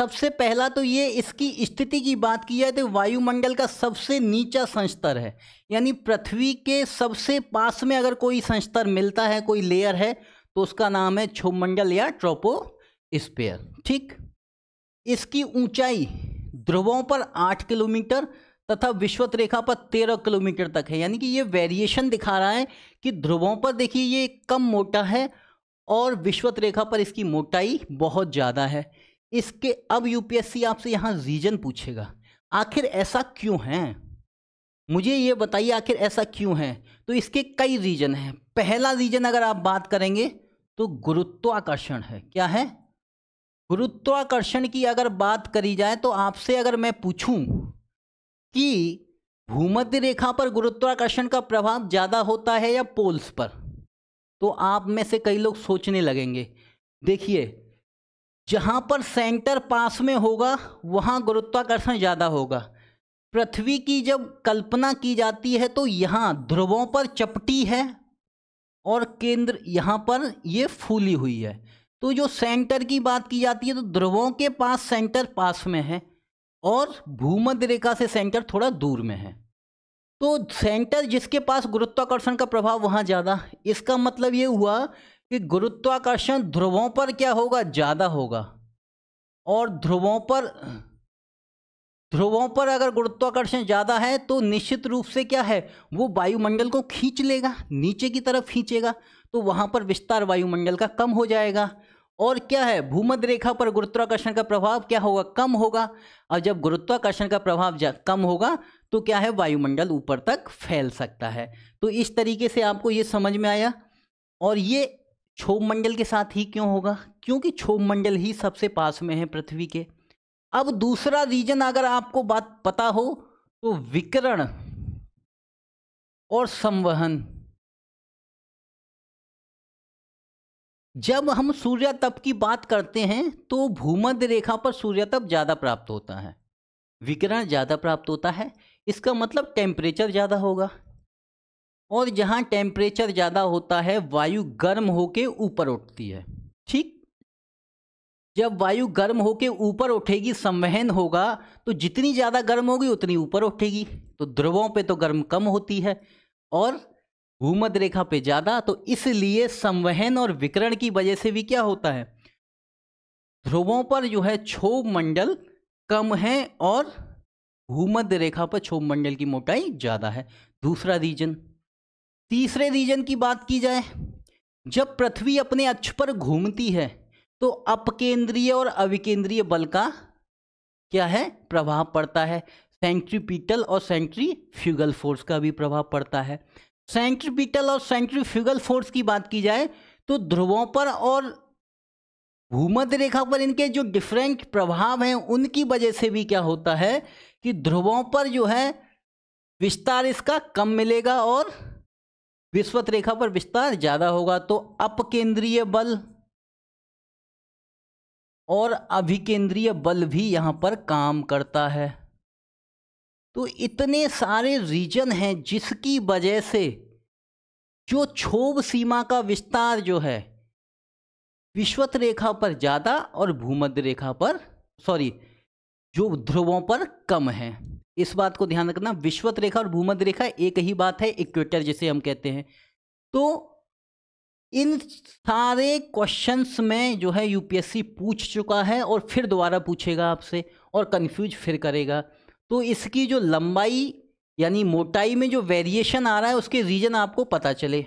सबसे पहला तो ये इसकी स्थिति की बात की जाए तो वायुमंडल का सबसे नीचा संस्तर है यानी पृथ्वी के सबसे पास में अगर कोई संस्तर मिलता है कोई लेयर है तो उसका नाम है छोमंडल या ट्रोपो स्पेयर ठीक इसकी ऊंचाई ध्रुवों पर आठ किलोमीटर तथा विश्वत रेखा पर तेरह किलोमीटर तक है यानी कि ये वेरिएशन दिखा रहा है कि ध्रुवों पर देखिए ये कम मोटा है और विश्वत रेखा पर इसकी मोटाई बहुत ज़्यादा है इसके अब यूपीएससी आपसे यहाँ रीजन पूछेगा आखिर ऐसा क्यों है मुझे ये बताइए आखिर ऐसा क्यों है तो इसके कई रीजन हैं पहला रीजन अगर आप बात करेंगे तो गुरुत्वाकर्षण है क्या है गुरुत्वाकर्षण की अगर बात करी जाए तो आपसे अगर मैं पूछूं कि भूमध्य रेखा पर गुरुत्वाकर्षण का प्रभाव ज़्यादा होता है या पोल्स पर तो आप में से कई लोग सोचने लगेंगे देखिए जहाँ पर सेंटर पास में होगा वहाँ गुरुत्वाकर्षण ज़्यादा होगा पृथ्वी की जब कल्पना की जाती है तो यहाँ ध्रुवों पर चपटी है और केंद्र यहाँ पर ये फूली हुई है तो जो सेंटर की बात की जाती है तो ध्रुवों के पास सेंटर पास में है और भूमध्य रेखा से सेंटर थोड़ा दूर में है तो सेंटर जिसके पास गुरुत्वाकर्षण का प्रभाव वहाँ ज़्यादा इसका मतलब ये हुआ कि गुरुत्वाकर्षण ध्रुवों पर क्या होगा ज़्यादा होगा और ध्रुवों पर ध्रुवों पर अगर गुरुत्वाकर्षण ज़्यादा है तो निश्चित रूप से क्या है वो वायुमंडल को खींच लेगा नीचे की तरफ खींचेगा तो वहाँ पर विस्तार वायुमंडल का कम हो जाएगा और क्या है भूमध्य रेखा पर गुरुत्वाकर्षण का प्रभाव क्या होगा कम होगा और जब गुरुत्वाकर्षण का प्रभाव कम होगा तो क्या है वायुमंडल ऊपर तक फैल सकता है तो इस तरीके से आपको ये समझ में आया और ये क्षोभ मंडल के साथ ही क्यों होगा क्योंकि क्षोभ मंडल ही सबसे पास में है पृथ्वी के अब दूसरा रीजन अगर आपको बात पता हो तो विकरण और संवहन जब हम सूर्य तप की बात करते हैं तो भूमध्य रेखा पर सूर्य तप ज़्यादा प्राप्त होता है विकिरण ज़्यादा प्राप्त होता है इसका मतलब टेम्परेचर ज़्यादा होगा और जहाँ टेम्परेचर ज़्यादा होता है वायु गर्म होके ऊपर उठती है ठीक जब वायु गर्म होके ऊपर उठेगी संवहन होगा तो जितनी ज़्यादा गर्म होगी उतनी ऊपर उठेगी तो ध्रुवों पे तो गर्म कम होती है और भूमध रेखा पे ज़्यादा तो इसलिए संवहन और विकरण की वजह से भी क्या होता है ध्रुवों पर जो है क्षोभ मंडल कम है और भूमध्य रेखा पर क्षोभ मंडल की मोटाई ज़्यादा है दूसरा रीजन तीसरे रीजन की बात की जाए जब पृथ्वी अपने अक्ष पर घूमती है तो अपकेंद्रीय और अविकेंद्रीय बल का क्या है प्रभाव पड़ता है सेंट्रीपीटल और सेंट्री फ्यूगल फोर्स का भी प्रभाव पड़ता है सेंट्रीपिटल और सेंट्रीफ्यूगल फोर्स की बात की जाए तो ध्रुवों पर और भूमध्य रेखा पर इनके जो डिफरेंट प्रभाव हैं उनकी वजह से भी क्या होता है कि ध्रुवों पर जो है विस्तार इसका कम मिलेगा और विस्वत रेखा पर विस्तार ज़्यादा होगा तो अपकेंद्रीय बल और अभिकेंद्रीय बल भी यहाँ पर काम करता है तो इतने सारे रीजन हैं जिसकी वजह से जो क्षोभ सीमा का विस्तार जो है विश्वत रेखा पर ज़्यादा और भूमध्य रेखा पर सॉरी जो ध्रुवों पर कम है इस बात को ध्यान रखना विश्वत रेखा और भूमध्य रेखा एक ही बात है इक्वेटर जिसे हम कहते हैं तो इन सारे क्वेश्चंस में जो है यूपीएससी पूछ चुका है और फिर दोबारा पूछेगा आपसे और कंफ्यूज फिर करेगा तो इसकी जो लंबाई यानी मोटाई में जो वेरिएशन आ रहा है उसके रीजन आपको पता चले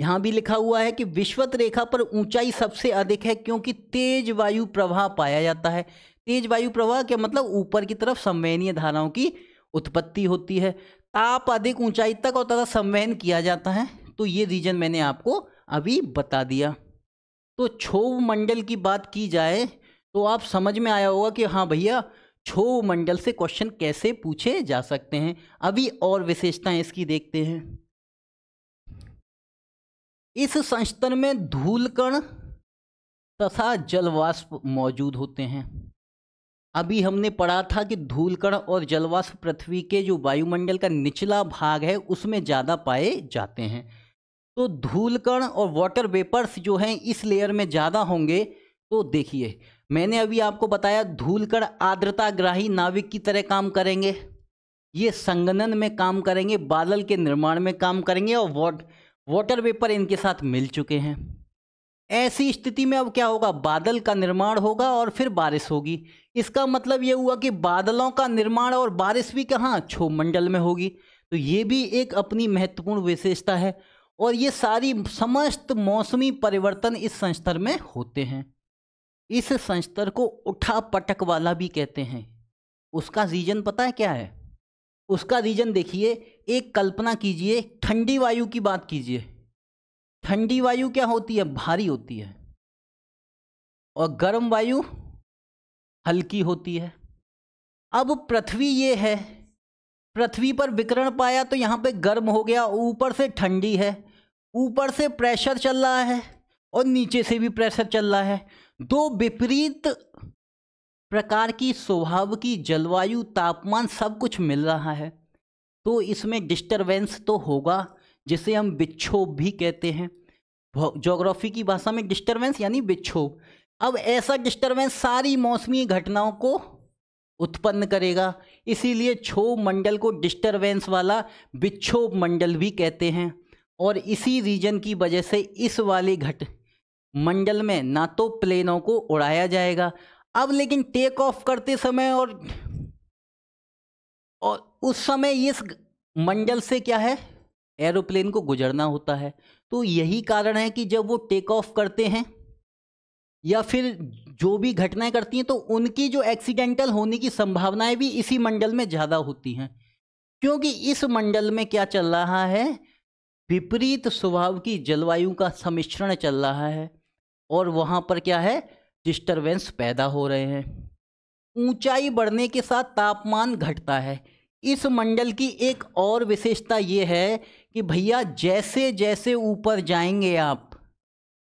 यहाँ भी लिखा हुआ है कि विश्वत रेखा पर ऊंचाई सबसे अधिक है क्योंकि तेज वायु प्रवाह पाया जाता है तेज वायु प्रवाह के मतलब ऊपर की तरफ संवहनीय धाराओं की उत्पत्ति होती है ताप अधिक ऊंचाई तक और तथा संवहन किया जाता है तो ये रीजन मैंने आपको अभी बता दिया तो क्षोभ मंडल की बात की जाए तो आप समझ में आया होगा कि हाँ भैया छो मंडल से क्वेश्चन कैसे पूछे जा सकते हैं अभी और विशेषताएं इसकी देखते हैं इस संस्तर में धूलकण तथा जलवाष्प मौजूद होते हैं अभी हमने पढ़ा था कि धूलकण और जलवाष्प पृथ्वी के जो वायुमंडल का निचला भाग है उसमें ज़्यादा पाए जाते हैं तो धूलकण और वाटर वेपर्स जो हैं इस लेयर में ज़्यादा होंगे तो देखिए मैंने अभी आपको बताया धूलकण आर्द्रताग्राही नाविक की तरह काम करेंगे ये संगनन में काम करेंगे बादल के निर्माण में काम करेंगे और वॉट वाटर वेपर इनके साथ मिल चुके हैं ऐसी स्थिति में अब क्या होगा बादल का निर्माण होगा और फिर बारिश होगी इसका मतलब ये हुआ कि बादलों का निर्माण और बारिश भी कहाँ मंडल में होगी तो ये भी एक अपनी महत्वपूर्ण विशेषता है और ये सारी समस्त मौसमी परिवर्तन इस संस्तर में होते हैं इस संस्तर को उठा पटक वाला भी कहते हैं उसका रीजन पता है क्या है उसका रीजन देखिए एक कल्पना कीजिए ठंडी वायु की बात कीजिए ठंडी वायु क्या होती है भारी होती है और गर्म वायु हल्की होती है अब पृथ्वी ये है पृथ्वी पर विकरण पाया तो यहाँ पे गर्म हो गया ऊपर से ठंडी है ऊपर से प्रेशर चल रहा है और नीचे से भी प्रेशर चल रहा है दो विपरीत प्रकार की स्वभाव की जलवायु तापमान सब कुछ मिल रहा है तो इसमें डिस्टरबेंस तो होगा जिसे हम विक्षोभ भी कहते हैं जोग्राफी की भाषा में डिस्टरबेंस यानी विक्षोभ अब ऐसा डिस्टरबेंस सारी मौसमी घटनाओं को उत्पन्न करेगा इसीलिए क्षोभ मंडल को डिस्टरबेंस वाला विक्षोभ मंडल भी कहते हैं और इसी रीजन की वजह से इस वाले घट मंडल में ना तो प्लेनों को उड़ाया जाएगा अब लेकिन टेक ऑफ करते समय और और उस समय इस मंडल से क्या है एरोप्लेन को गुजरना होता है तो यही कारण है कि जब वो टेक ऑफ करते हैं या फिर जो भी घटनाएं करती हैं तो उनकी जो एक्सीडेंटल होने की संभावनाएं भी इसी मंडल में ज़्यादा होती हैं क्योंकि इस मंडल में क्या चल रहा है विपरीत स्वभाव की जलवायु का सम्मिश्रण चल रहा है और वहाँ पर क्या है डिस्टरबेंस पैदा हो रहे हैं ऊंचाई बढ़ने के साथ तापमान घटता है इस मंडल की एक और विशेषता ये है कि भैया जैसे जैसे ऊपर जाएंगे आप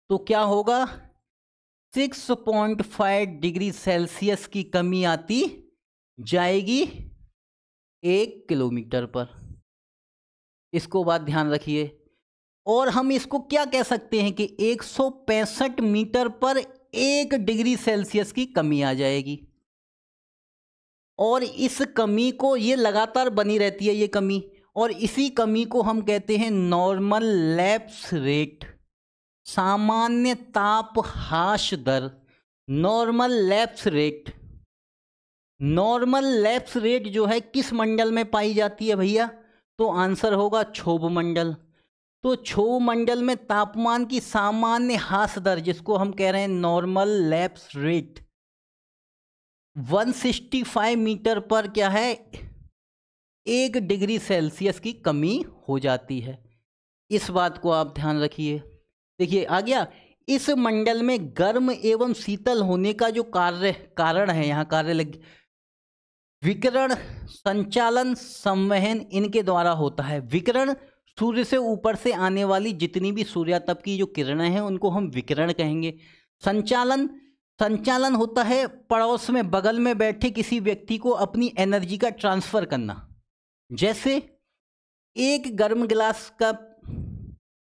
तो क्या होगा 6.5 डिग्री सेल्सियस की कमी आती जाएगी एक किलोमीटर पर इसको बात ध्यान रखिए और हम इसको क्या कह सकते हैं कि एक मीटर पर एक डिग्री सेल्सियस की कमी आ जाएगी और इस कमी को ये लगातार बनी रहती है ये कमी और इसी कमी को हम कहते हैं नॉर्मल लैप्स रेट सामान्य ताप हाश दर normal lapse rate normal lapse rate जो है किस मंडल में पाई जाती है भैया तो आंसर होगा क्षोभ मंडल तो छो मंडल में तापमान की सामान्य हास दर जिसको हम कह रहे हैं नॉर्मल लैप्स रेट 165 मीटर पर क्या है एक डिग्री सेल्सियस की कमी हो जाती है इस बात को आप ध्यान रखिए देखिए आ गया इस मंडल में गर्म एवं शीतल होने का जो कार्य कारण है यहाँ कार्य लग विकरण संचालन संवहन इनके द्वारा होता है विकरण सूर्य से ऊपर से आने वाली जितनी भी सूर्यातप की जो किरणें हैं उनको हम विकिरण कहेंगे संचालन संचालन होता है पड़ोस में बगल में बैठे किसी व्यक्ति को अपनी एनर्जी का ट्रांसफ़र करना जैसे एक गर्म गिलास का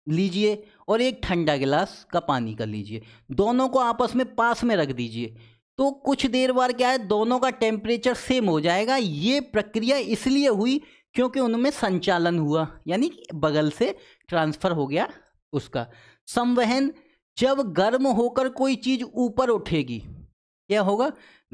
लीजिए और एक ठंडा गिलास का पानी का लीजिए दोनों को आपस में पास में रख दीजिए तो कुछ देर बाद क्या है दोनों का टेम्परेचर सेम हो जाएगा ये प्रक्रिया इसलिए हुई क्योंकि उनमें संचालन हुआ यानी बगल से ट्रांसफर हो गया उसका संवहन जब गर्म होकर कोई चीज ऊपर उठेगी क्या होगा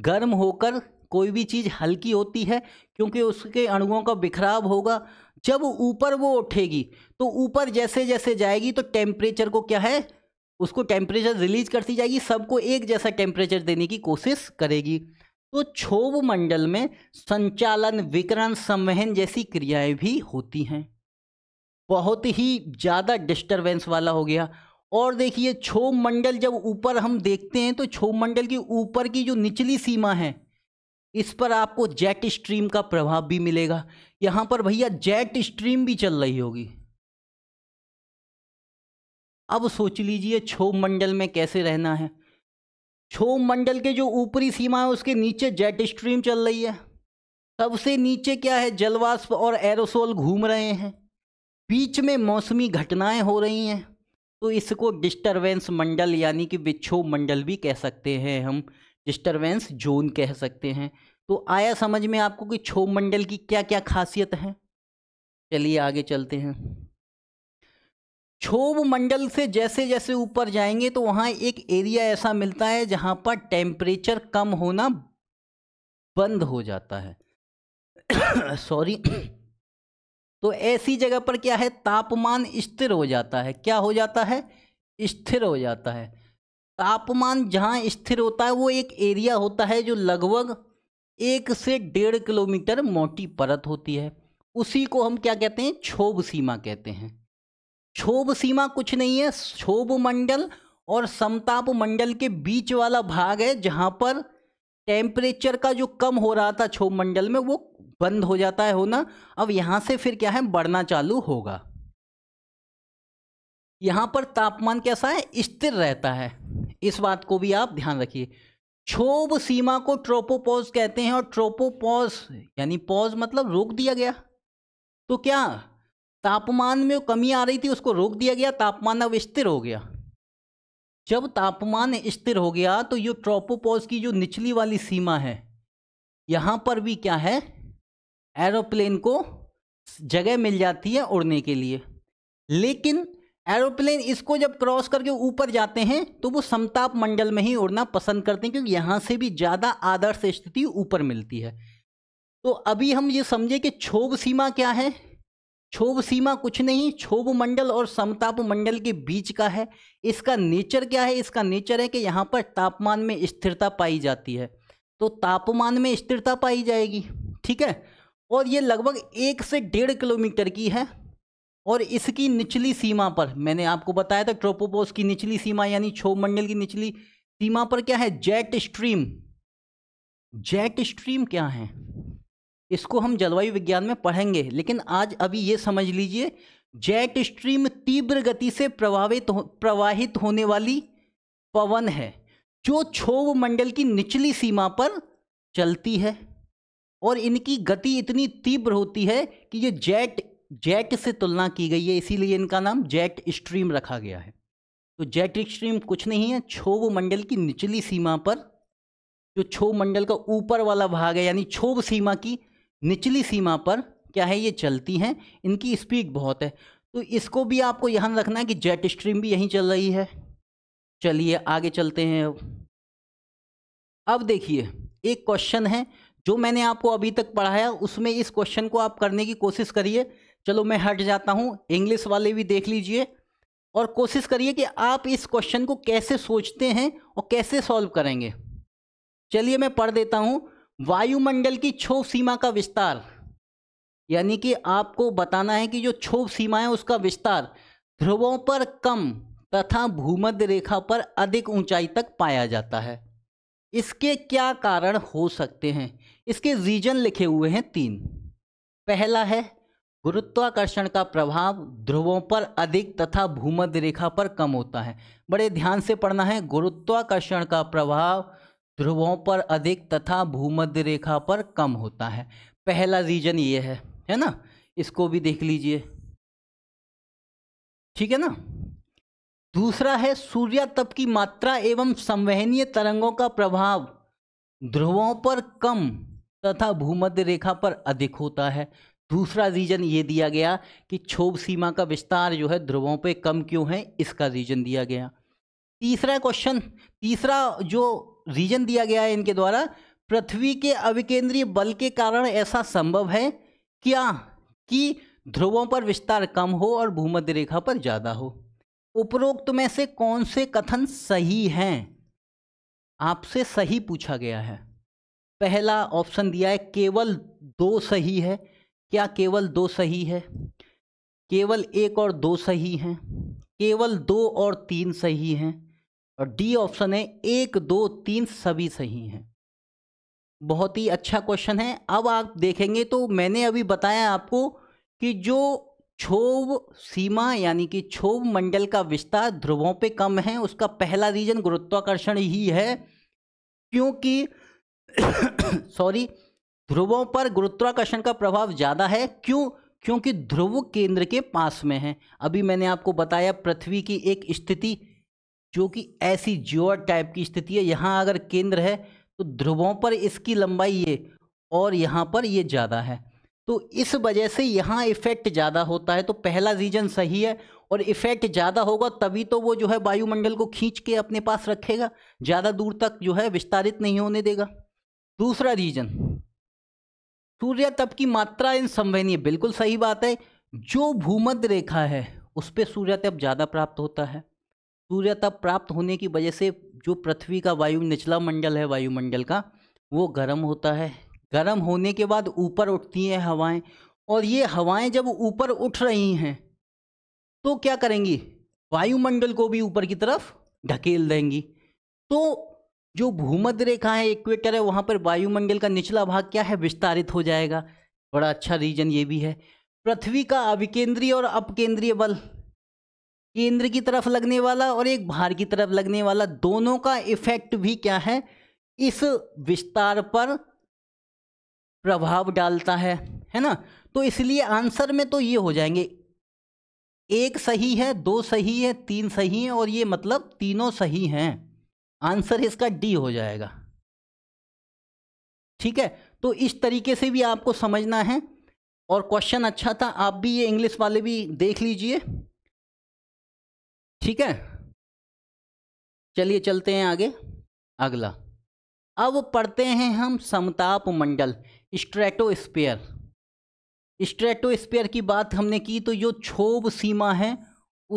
गर्म होकर कोई भी चीज हल्की होती है क्योंकि उसके अणुओं का बिखराव होगा जब ऊपर वो उठेगी तो ऊपर जैसे जैसे जाएगी तो टेम्परेचर को क्या है उसको टेम्परेचर रिलीज करती जाएगी सबको एक जैसा टेम्परेचर देने की कोशिश करेगी तो क्षोभ मंडल में संचालन विकरण संवहन जैसी क्रियाएं भी होती हैं बहुत ही ज़्यादा डिस्टरबेंस वाला हो गया और देखिए क्षोभ मंडल जब ऊपर हम देखते हैं तो क्षोभ मंडल के ऊपर की जो निचली सीमा है इस पर आपको जेट स्ट्रीम का प्रभाव भी मिलेगा यहाँ पर भैया जेट स्ट्रीम भी चल रही होगी अब सोच लीजिए क्षोभ मंडल में कैसे रहना है क्षोभ मंडल के जो ऊपरी सीमा है उसके नीचे जेट स्ट्रीम चल रही है सबसे नीचे क्या है जलवाष्प और एरोसोल घूम रहे हैं बीच में मौसमी घटनाएं हो रही हैं तो इसको डिस्टरबेंस मंडल यानी कि विक्षोभ मंडल भी कह सकते हैं हम डिस्टरबेंस जोन कह सकते हैं तो आया समझ में आपको कि क्षोभ मंडल की क्या क्या खासियत है चलिए आगे चलते हैं क्षोभ मंडल से जैसे जैसे ऊपर जाएंगे तो वहाँ एक एरिया ऐसा मिलता है जहाँ पर टेम्परेचर कम होना बंद हो जाता है सॉरी तो ऐसी जगह पर क्या है तापमान स्थिर हो जाता है क्या हो जाता है स्थिर हो जाता है तापमान जहाँ स्थिर होता है वो एक एरिया होता है जो लगभग एक से डेढ़ किलोमीटर मोटी परत होती है उसी को हम क्या कहते हैं क्षोभ सीमा कहते हैं क्षोभ सीमा कुछ नहीं है क्षोभ मंडल और समताप मंडल के बीच वाला भाग है जहां पर टेम्परेचर का जो कम हो रहा था क्षोभ मंडल में वो बंद हो जाता है होना अब यहां से फिर क्या है बढ़ना चालू होगा यहाँ पर तापमान कैसा है स्थिर रहता है इस बात को भी आप ध्यान रखिए क्षोभ सीमा को ट्रोपोपॉज कहते हैं और ट्रोपोपॉज यानी पॉज मतलब रोक दिया गया तो क्या तापमान में कमी आ रही थी उसको रोक दिया गया तापमान अब स्थिर हो गया जब तापमान स्थिर हो गया तो ये ट्रोपोपॉज की जो निचली वाली सीमा है यहाँ पर भी क्या है एरोप्लेन को जगह मिल जाती है उड़ने के लिए लेकिन एरोप्लेन इसको जब क्रॉस करके ऊपर जाते हैं तो वो समताप मंडल में ही उड़ना पसंद करते हैं क्योंकि यहाँ से भी ज़्यादा आदर्श स्थिति ऊपर मिलती है तो अभी हम ये समझे कि क्षोभ सीमा क्या है क्षोभ सीमा कुछ नहीं क्षोभ मंडल और समताप मंडल के बीच का है इसका नेचर क्या है इसका नेचर है कि यहाँ पर तापमान में स्थिरता पाई जाती है तो तापमान में स्थिरता पाई जाएगी ठीक है और ये लगभग एक से डेढ़ किलोमीटर की है और इसकी निचली सीमा पर मैंने आपको बताया था ट्रोपोपोस की निचली सीमा यानी क्षोभ मंडल की निचली सीमा पर क्या है जेट स्ट्रीम जेट स्ट्रीम क्या है इसको हम जलवायु विज्ञान में पढ़ेंगे लेकिन आज अभी ये समझ लीजिए जेट स्ट्रीम तीव्र गति से प्रभावित हो, प्रवाहित होने वाली पवन है जो क्षोभ मंडल की निचली सीमा पर चलती है और इनकी गति इतनी तीव्र होती है कि ये जेट जेट से तुलना की गई है इसीलिए इनका नाम जेट स्ट्रीम रखा गया है तो जेट स्ट्रीम कुछ नहीं है क्षोभ मंडल की निचली सीमा पर जो क्षोभ मंडल का ऊपर वाला भाग है यानी क्षोभ सीमा की निचली सीमा पर क्या है ये चलती हैं इनकी स्पीड बहुत है तो इसको भी आपको ध्यान रखना है कि जेट स्ट्रीम भी यहीं चल रही है चलिए आगे चलते हैं अब अब देखिए एक क्वेश्चन है जो मैंने आपको अभी तक पढ़ाया उसमें इस क्वेश्चन को आप करने की कोशिश करिए चलो मैं हट जाता हूँ इंग्लिश वाले भी देख लीजिए और कोशिश करिए कि आप इस क्वेश्चन को कैसे सोचते हैं और कैसे सॉल्व करेंगे चलिए मैं पढ़ देता हूँ वायुमंडल की क्षोभ सीमा का विस्तार यानी कि आपको बताना है कि जो क्षोभ सीमा है उसका विस्तार ध्रुवों पर कम तथा भूमध्य रेखा पर अधिक ऊंचाई तक पाया जाता है इसके क्या कारण हो सकते हैं इसके रीजन लिखे हुए हैं तीन पहला है गुरुत्वाकर्षण का प्रभाव ध्रुवों पर अधिक तथा भूमध्य रेखा पर कम होता है बड़े ध्यान से पढ़ना है गुरुत्वाकर्षण का प्रभाव ध्रुवों पर अधिक तथा भूमध्य रेखा पर कम होता है पहला रीजन ये है है ना इसको भी देख लीजिए ठीक है ना दूसरा है सूर्यातप की मात्रा एवं संवहनीय तरंगों का प्रभाव ध्रुवों पर कम तथा भूमध्य रेखा पर अधिक होता है दूसरा रीजन ये दिया गया कि क्षोभ सीमा का विस्तार जो है ध्रुवों पे कम क्यों है इसका रीजन दिया गया तीसरा क्वेश्चन तीसरा जो रीजन दिया गया है इनके द्वारा पृथ्वी के अविकेंद्रीय बल के कारण ऐसा संभव है क्या कि ध्रुवों पर विस्तार कम हो और भूमध्य रेखा पर ज़्यादा हो उपरोक्त में से कौन से कथन सही हैं आपसे सही पूछा गया है पहला ऑप्शन दिया है केवल दो सही है क्या केवल दो सही है केवल एक और दो सही हैं केवल दो और तीन सही हैं और डी ऑप्शन है एक दो तीन सभी सही हैं बहुत ही अच्छा क्वेश्चन है अब आप देखेंगे तो मैंने अभी बताया आपको कि जो क्षोभ सीमा यानी कि क्षोभ मंडल का विस्तार ध्रुवों पे कम है उसका पहला रीजन गुरुत्वाकर्षण ही है क्योंकि सॉरी ध्रुवों पर गुरुत्वाकर्षण का प्रभाव ज़्यादा है क्यों क्योंकि ध्रुव केंद्र के पास में है अभी मैंने आपको बताया पृथ्वी की एक स्थिति जो कि ऐसी ज्योर टाइप की स्थिति है यहाँ अगर केंद्र है तो ध्रुवों पर इसकी लंबाई ये और यहाँ पर ये ज़्यादा है तो इस वजह से यहाँ इफेक्ट ज़्यादा होता है तो पहला रीजन सही है और इफेक्ट ज़्यादा होगा तभी तो वो जो है वायुमंडल को खींच के अपने पास रखेगा ज़्यादा दूर तक जो है विस्तारित नहीं होने देगा दूसरा रीजन सूर्य तप की मात्रा इन संवेदनीय बिल्कुल सही बात है जो भूमध्य रेखा है उस पर सूर्य तप ज़्यादा प्राप्त होता है सूर्यताप प्राप्त होने की वजह से जो पृथ्वी का वायु निचला मंडल है वायुमंडल का वो गर्म होता है गर्म होने के बाद ऊपर उठती हैं हवाएं और ये हवाएं जब ऊपर उठ रही हैं तो क्या करेंगी वायुमंडल को भी ऊपर की तरफ ढकेल देंगी तो जो भूमध्य रेखा है इक्वेटर है वहाँ पर वायुमंडल का निचला भाग क्या है विस्तारित हो जाएगा बड़ा अच्छा रीजन ये भी है पृथ्वी का अभिकेंद्रीय और अपकेंद्रीय बल केंद्र की तरफ लगने वाला और एक बाहर की तरफ लगने वाला दोनों का इफेक्ट भी क्या है इस विस्तार पर प्रभाव डालता है है ना तो इसलिए आंसर में तो ये हो जाएंगे एक सही है दो सही है तीन सही है और ये मतलब तीनों सही हैं आंसर इसका डी हो जाएगा ठीक है तो इस तरीके से भी आपको समझना है और क्वेश्चन अच्छा था आप भी ये इंग्लिश वाले भी देख लीजिए ठीक है चलिए चलते हैं आगे अगला अब पढ़ते हैं हम समताप मंडल स्ट्रेटो स्पेयर की बात हमने की तो जो क्षोभ सीमा है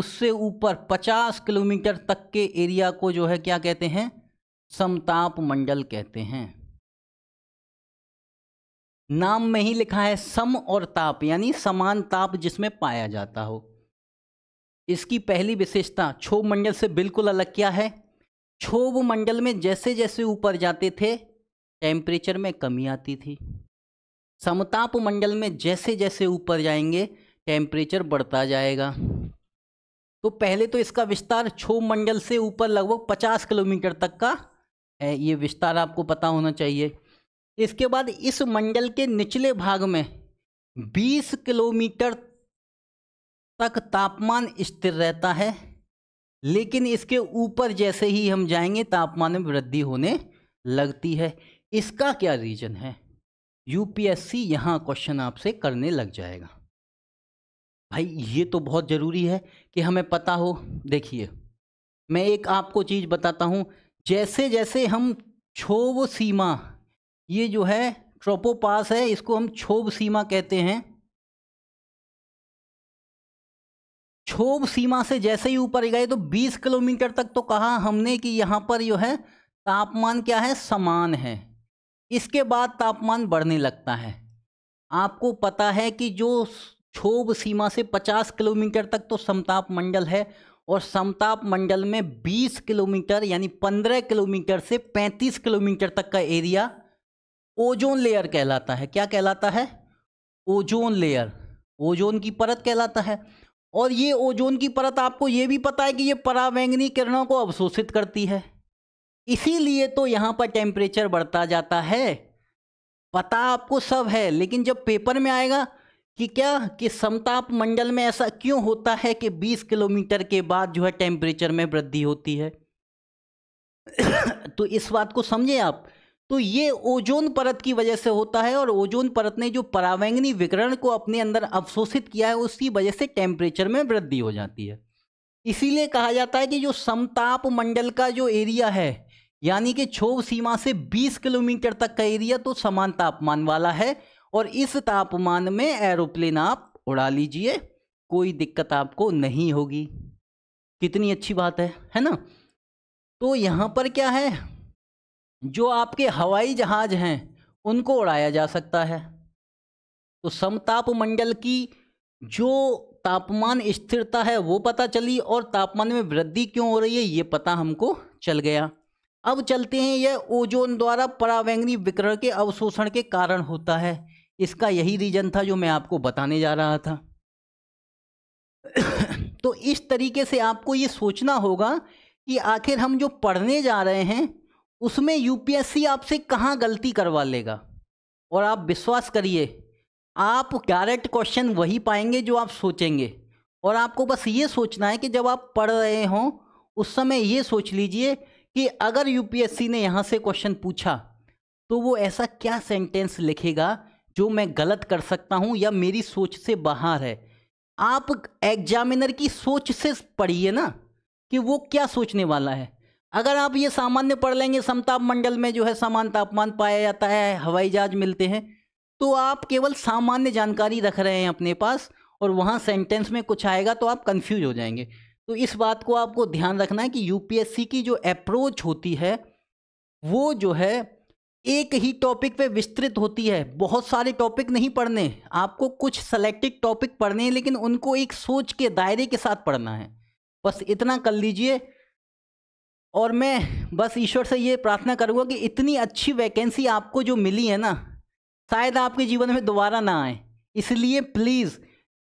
उससे ऊपर 50 किलोमीटर तक के एरिया को जो है क्या कहते हैं समताप मंडल कहते हैं नाम में ही लिखा है सम और ताप यानी समान ताप जिसमें पाया जाता हो इसकी पहली विशेषता क्षोभ मंडल से बिल्कुल अलग क्या है क्षोभ मंडल में जैसे जैसे ऊपर जाते थे टेम्परेचर में कमी आती थी समताप मंडल में जैसे जैसे ऊपर जाएंगे टेम्परेचर बढ़ता जाएगा तो पहले तो इसका विस्तार क्षोभ मंडल से ऊपर लगभग पचास किलोमीटर तक का है ये विस्तार आपको पता होना चाहिए इसके बाद इस मंडल के निचले भाग में बीस किलोमीटर तक तापमान स्थिर रहता है लेकिन इसके ऊपर जैसे ही हम जाएंगे तापमान में वृद्धि होने लगती है इसका क्या रीजन है यूपीएससी यहाँ क्वेश्चन आपसे करने लग जाएगा भाई ये तो बहुत ज़रूरी है कि हमें पता हो देखिए मैं एक आपको चीज़ बताता हूँ जैसे जैसे हम क्षोभ सीमा ये जो है ट्रोपोपास है इसको हम क्षोभ सीमा कहते हैं क्षोभ सीमा से जैसे ही ऊपर गए तो 20 किलोमीटर तक तो कहा हमने कि यहाँ पर जो है तापमान क्या है समान है इसके बाद तापमान बढ़ने लगता है आपको पता है कि जो क्षोभ सीमा से 50 किलोमीटर तक तो समताप मंडल है और समताप मंडल में 20 किलोमीटर यानी 15 किलोमीटर से 35 किलोमीटर तक का एरिया ओजोन लेयर कहलाता है क्या कहलाता है ओजोन लेयर ओजोन की परत कहलाता है और ये ओजोन की परत आपको ये भी पता है कि ये परावैंगनी किरणों को अवशोषित करती है इसीलिए तो यहाँ पर टेम्परेचर बढ़ता जाता है पता आपको सब है लेकिन जब पेपर में आएगा कि क्या कि समताप मंडल में ऐसा क्यों होता है कि 20 किलोमीटर के बाद जो है टेम्परेचर में वृद्धि होती है तो इस बात को समझें आप तो ये ओजोन परत की वजह से होता है और ओजोन परत ने जो परावैंगनी विकरण को अपने अंदर अवशोषित किया है उसकी वजह से टेम्परेचर में वृद्धि हो जाती है इसीलिए कहा जाता है कि जो समताप मंडल का जो एरिया है यानी कि क्षोभ सीमा से 20 किलोमीटर तक का एरिया तो समान तापमान वाला है और इस तापमान में एरोप्लेन आप उड़ा लीजिए कोई दिक्कत आपको नहीं होगी कितनी अच्छी बात है है ना तो यहाँ पर क्या है जो आपके हवाई जहाज हैं उनको उड़ाया जा सकता है तो समताप मंडल की जो तापमान स्थिरता है वो पता चली और तापमान में वृद्धि क्यों हो रही है ये पता हमको चल गया अब चलते हैं यह ओजोन द्वारा परावैंगनी विकरण के अवशोषण के कारण होता है इसका यही रीजन था जो मैं आपको बताने जा रहा था तो इस तरीके से आपको ये सोचना होगा कि आखिर हम जो पढ़ने जा रहे हैं उसमें यूपीएससी आपसे कहाँ गलती करवा लेगा और आप विश्वास करिए आप डायरेक्ट क्वेश्चन वही पाएंगे जो आप सोचेंगे और आपको बस ये सोचना है कि जब आप पढ़ रहे हों उस समय ये सोच लीजिए कि अगर यूपीएससी ने यहाँ से क्वेश्चन पूछा तो वो ऐसा क्या सेंटेंस लिखेगा जो मैं गलत कर सकता हूँ या मेरी सोच से बाहर है आप एग्जामिनर की सोच से पढ़िए ना कि वो क्या सोचने वाला है अगर आप ये सामान्य पढ़ लेंगे समताप मंडल में जो है समान तापमान पाया जाता है हवाई जहाज मिलते हैं तो आप केवल सामान्य जानकारी रख रहे हैं अपने पास और वहाँ सेंटेंस में कुछ आएगा तो आप कंफ्यूज हो जाएंगे तो इस बात को आपको ध्यान रखना है कि यूपीएससी की जो अप्रोच होती है वो जो है एक ही टॉपिक पे विस्तृत होती है बहुत सारे टॉपिक नहीं पढ़ने आपको कुछ सेलेक्टेड टॉपिक पढ़ने हैं लेकिन उनको एक सोच के दायरे के साथ पढ़ना है बस इतना कर लीजिए और मैं बस ईश्वर से ये प्रार्थना करूँगा कि इतनी अच्छी वैकेंसी आपको जो मिली है ना शायद आपके जीवन में दोबारा ना आए इसलिए प्लीज़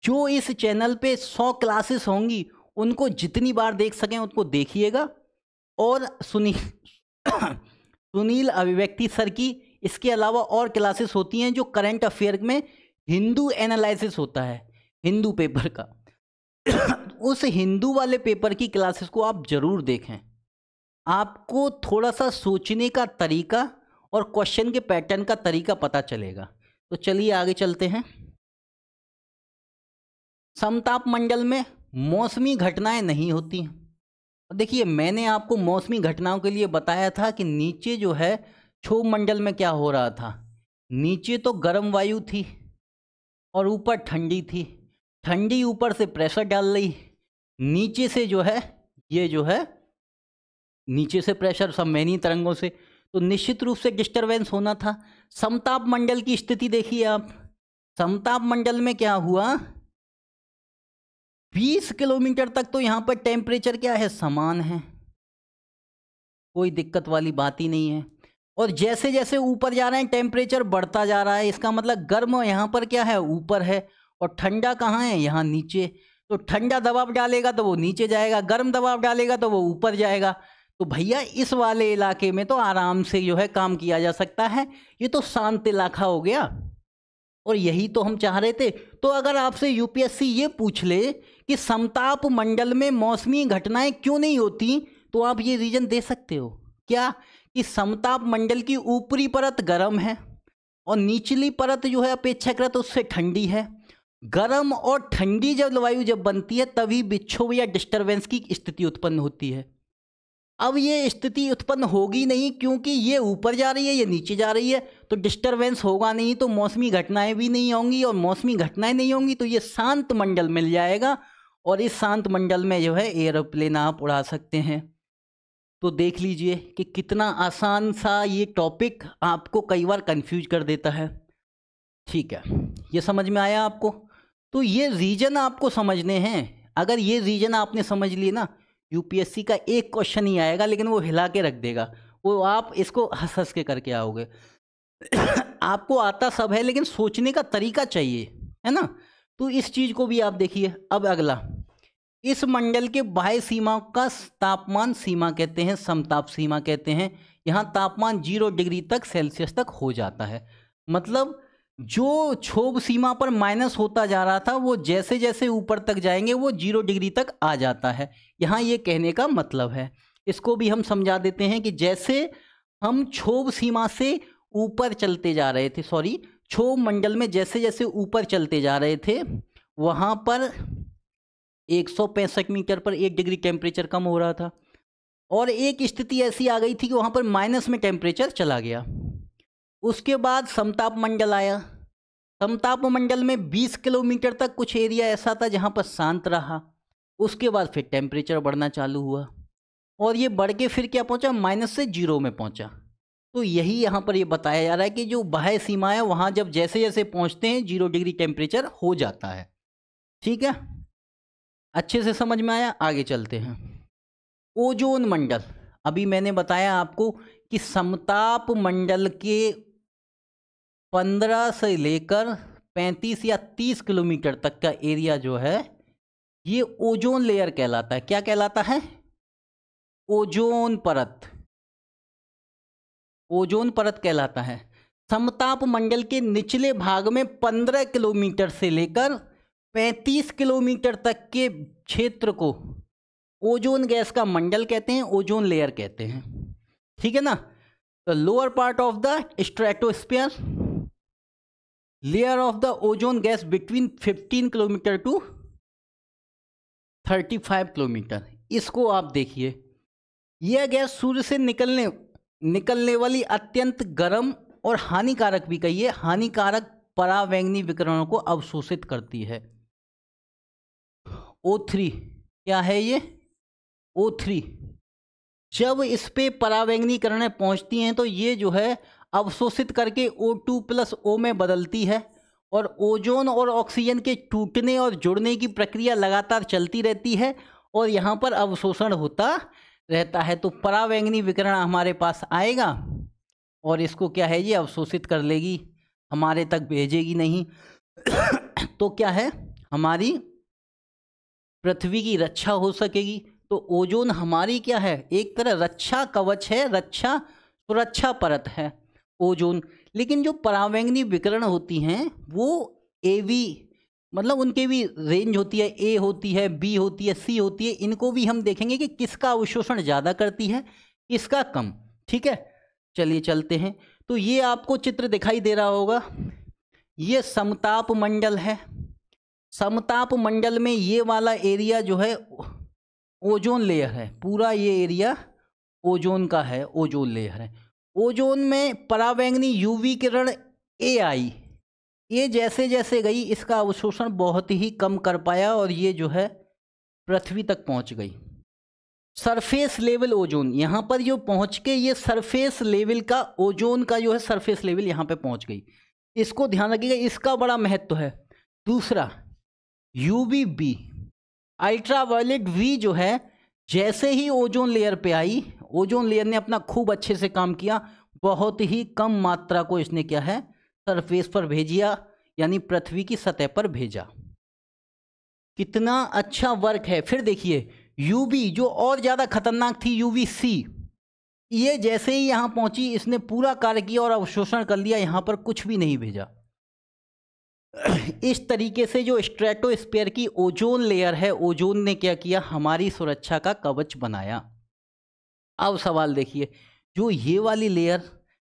जो इस चैनल पे 100 क्लासेस होंगी उनको जितनी बार देख सकें उनको देखिएगा और सुनील सुनील अभिव्यक्ति सर की इसके अलावा और क्लासेस होती हैं जो करंट अफेयर में हिंदू एनालिसिस होता है हिंदू पेपर का उस हिंदू वाले पेपर की क्लासेस को आप ज़रूर देखें आपको थोड़ा सा सोचने का तरीका और क्वेश्चन के पैटर्न का तरीका पता चलेगा तो चलिए आगे चलते हैं समताप मंडल में मौसमी घटनाएं नहीं होती और देखिए मैंने आपको मौसमी घटनाओं के लिए बताया था कि नीचे जो है क्षोभ मंडल में क्या हो रहा था नीचे तो गर्म वायु थी और ऊपर ठंडी थी ठंडी ऊपर से प्रेशर डाल रही नीचे से जो है ये जो है नीचे से प्रेशर संवहनी तरंगों से तो निश्चित रूप से डिस्टरबेंस होना था समताप मंडल की स्थिति देखिए आप समताप मंडल में क्या हुआ 20 किलोमीटर तक तो यहाँ पर टेम्परेचर क्या है समान है कोई दिक्कत वाली बात ही नहीं है और जैसे जैसे ऊपर जा रहे हैं टेम्परेचर बढ़ता जा रहा है इसका मतलब गर्म यहां पर क्या है ऊपर है और ठंडा कहाँ है यहाँ नीचे तो ठंडा दबाव डालेगा तो वो नीचे जाएगा गर्म दबाव डालेगा तो वो ऊपर जाएगा तो भैया इस वाले इलाके में तो आराम से जो है काम किया जा सकता है ये तो शांत इलाका हो गया और यही तो हम चाह रहे थे तो अगर आपसे यूपीएससी ये पूछ ले कि समताप मंडल में मौसमी घटनाएं क्यों नहीं होती तो आप ये रीज़न दे सकते हो क्या कि समताप मंडल की ऊपरी परत गर्म है और निचली परत जो है अपेक्षाकृत उससे ठंडी है गर्म और ठंडी जलवायु जब बनती है तभी बिच्छो या डिस्टरबेंस की स्थिति उत्पन्न होती है अब ये स्थिति उत्पन्न होगी नहीं क्योंकि ये ऊपर जा रही है ये नीचे जा रही है तो डिस्टरबेंस होगा नहीं तो मौसमी घटनाएं भी नहीं होंगी और मौसमी घटनाएं नहीं होंगी तो ये शांत मंडल मिल जाएगा और इस शांत मंडल में जो है एयरोप्लेन आप उड़ा सकते हैं तो देख लीजिए कि कितना आसान सा ये टॉपिक आपको कई बार कन्फ्यूज कर देता है ठीक है ये समझ में आया आपको तो ये रीजन आपको समझने हैं अगर ये रीजन आपने समझ लिए ना यूपीएससी का एक क्वेश्चन ही आएगा लेकिन वो हिला के रख देगा वो आप इसको हंस हंस के करके आओगे आपको आता सब है लेकिन सोचने का तरीका चाहिए है ना तो इस चीज़ को भी आप देखिए अब अगला इस मंडल के बाह्य सीमा का तापमान सीमा कहते हैं समताप सीमा कहते हैं यहाँ तापमान जीरो डिग्री तक सेल्सियस तक हो जाता है मतलब जो क्षोभ सीमा पर माइनस होता जा रहा था वो जैसे जैसे ऊपर तक जाएंगे वो जीरो डिग्री तक आ जाता है यहाँ ये कहने का मतलब है इसको भी हम समझा देते हैं कि जैसे हम क्षोभ सीमा से ऊपर चलते जा रहे थे सॉरी क्षोभ मंडल में जैसे जैसे ऊपर चलते जा रहे थे वहाँ पर एक मीटर पर एक डिग्री टेम्परेचर कम हो रहा था और एक स्थिति ऐसी आ गई थी कि वहाँ पर माइनस में टेम्परेचर चला गया उसके बाद समताप मंडल आया समताप मंडल में 20 किलोमीटर तक कुछ एरिया ऐसा था जहाँ पर शांत रहा उसके बाद फिर टेम्परेचर बढ़ना चालू हुआ और ये बढ़ के फिर क्या पहुँचा माइनस से जीरो में पहुँचा तो यही यहाँ पर ये यह बताया जा रहा है कि जो बाह्य सीमा है वहाँ जब जैसे जैसे पहुँचते हैं जीरो डिग्री टेम्परेचर हो जाता है ठीक है अच्छे से समझ में आया आगे चलते हैं ओजोन मंडल अभी मैंने बताया आपको कि समताप मंडल के पंद्रह से लेकर पैंतीस या तीस किलोमीटर तक का एरिया जो है ये ओजोन लेयर कहलाता है क्या कहलाता है ओजोन परत ओजोन परत कहलाता है समताप मंडल के निचले भाग में 15 किलोमीटर से लेकर 35 किलोमीटर तक के क्षेत्र को ओजोन गैस का मंडल कहते हैं ओजोन लेयर कहते हैं ठीक है ना तो lower part of the stratosphere layer of the ozone gas between 15 kilometre to 35 kilometre इसको आप देखिए यह गैस सूर्य से निकलने निकलने वाली अत्यंत गर्म और हानिकारक भी कहिए हानिकारक परावैंगनी विकरणों को अवशोषित करती है ओ थ्री क्या है ये ओ थ्री जब इस पर परावैंगनी पहुंचती हैं तो ये जो है अवशोषित करके ओ टू प्लस ओ में बदलती है और ओजोन और ऑक्सीजन के टूटने और जुड़ने की प्रक्रिया लगातार चलती रहती है और यहाँ पर अवशोषण होता रहता है तो परावैंगनी विकरण हमारे पास आएगा और इसको क्या है ये अवशोषित कर लेगी हमारे तक भेजेगी नहीं तो क्या है हमारी पृथ्वी की रक्षा हो सकेगी तो ओजोन हमारी क्या है एक तरह रक्षा कवच है रक्षा सुरक्षा परत है ओजोन लेकिन जो परावैंगनी विकरण होती हैं वो ए वी मतलब उनके भी रेंज होती है ए होती है बी होती है सी होती है इनको भी हम देखेंगे कि किसका अवशोषण ज़्यादा करती है किसका कम ठीक है चलिए चलते हैं तो ये आपको चित्र दिखाई दे रहा होगा ये समताप मंडल है समताप मंडल में ये वाला एरिया जो है ओजोन लेयर है पूरा ये एरिया ओजोन का है ओजोन लेयर है ओजोन में परावैंगनी यूवी किरण ए आई ये जैसे जैसे गई इसका अवशोषण बहुत ही कम कर पाया और ये जो है पृथ्वी तक पहुंच गई सरफेस लेवल ओजोन यहाँ पर जो पहुँच के ये सरफेस लेवल का ओजोन का जो है सरफेस लेवल यहाँ पे पहुँच गई इसको ध्यान रखिएगा इसका बड़ा महत्व है दूसरा U V B ultraviolet V जो है जैसे ही ओजोन लेयर पे आई ओजोन लेयर ने अपना खूब अच्छे से काम किया बहुत ही कम मात्रा को इसने क्या है सरफेस पर भेजिया यानी पृथ्वी की सतह पर भेजा कितना अच्छा वर्क है फिर देखिए यूवी जो और ज़्यादा खतरनाक थी यूवी सी ये जैसे ही यहां पहुंची इसने पूरा कार्य किया और अवशोषण कर लिया यहां पर कुछ भी नहीं भेजा इस तरीके से जो स्ट्रेटोस्पेयर की ओजोन लेयर है ओजोन ने क्या किया हमारी सुरक्षा का कवच बनाया अब सवाल देखिए जो ये वाली लेयर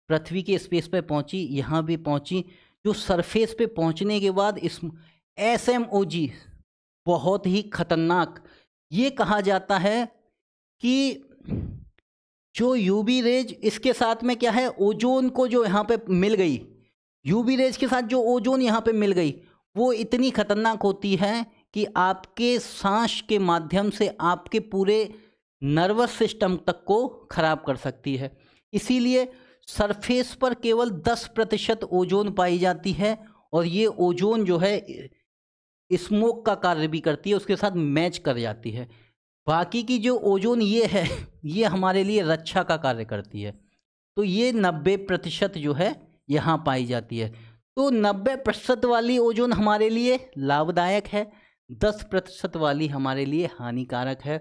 पृथ्वी के स्पेस पे पहुंची यहाँ भी पहुंची जो सरफेस पे पहुंचने के बाद इस एस एम ओ जी बहुत ही खतरनाक ये कहा जाता है कि जो बी रेज इसके साथ में क्या है ओजोन को जो यहाँ पे मिल गई बी रेज के साथ जो ओजोन यहाँ पे मिल गई वो इतनी खतरनाक होती है कि आपके सांस के माध्यम से आपके पूरे नर्वस सिस्टम तक को खराब कर सकती है इसीलिए सरफेस पर केवल 10 प्रतिशत ओजोन पाई जाती है और ये ओजोन जो है स्मोक का कार्य भी करती है उसके साथ मैच कर जाती है बाकी की जो ओजोन ये है ये हमारे लिए रक्षा का कार्य करती है तो ये नब्बे प्रतिशत जो है यहाँ पाई जाती है तो नब्बे प्रतिशत वाली ओजोन हमारे लिए लाभदायक है दस प्रतिशत वाली हमारे लिए हानिकारक है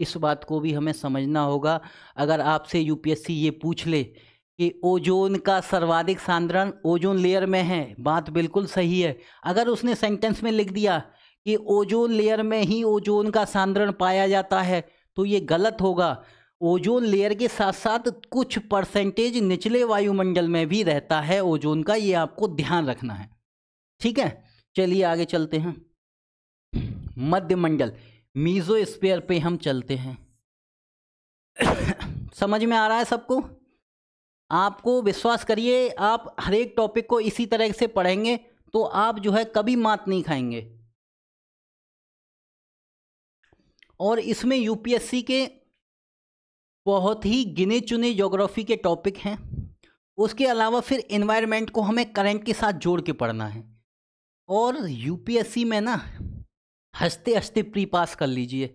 इस बात को भी हमें समझना होगा अगर आपसे यूपीएससी ये पूछ ले कि ओजोन का सर्वाधिक सांद्रण ओजोन लेयर में है बात बिल्कुल सही है अगर उसने सेंटेंस में लिख दिया कि ओजोन लेयर में ही ओजोन का सांद्रण पाया जाता है तो ये गलत होगा ओजोन लेयर के साथ साथ कुछ परसेंटेज निचले वायुमंडल में भी रहता है ओजोन का ये आपको ध्यान रखना है ठीक है चलिए आगे चलते हैं मध्यमंडल मंडल मीज़ो स्पेयर पे हम चलते हैं समझ में आ रहा है सबको आपको विश्वास करिए आप हर एक टॉपिक को इसी तरह से पढ़ेंगे तो आप जो है कभी मात नहीं खाएंगे और इसमें यूपीएससी के बहुत ही गिने चुने जोग्राफी के टॉपिक हैं उसके अलावा फिर इन्वायरमेंट को हमें करंट के साथ जोड़ के पढ़ना है और यूपीएससी में ना हंसते हंसते प्री पास कर लीजिए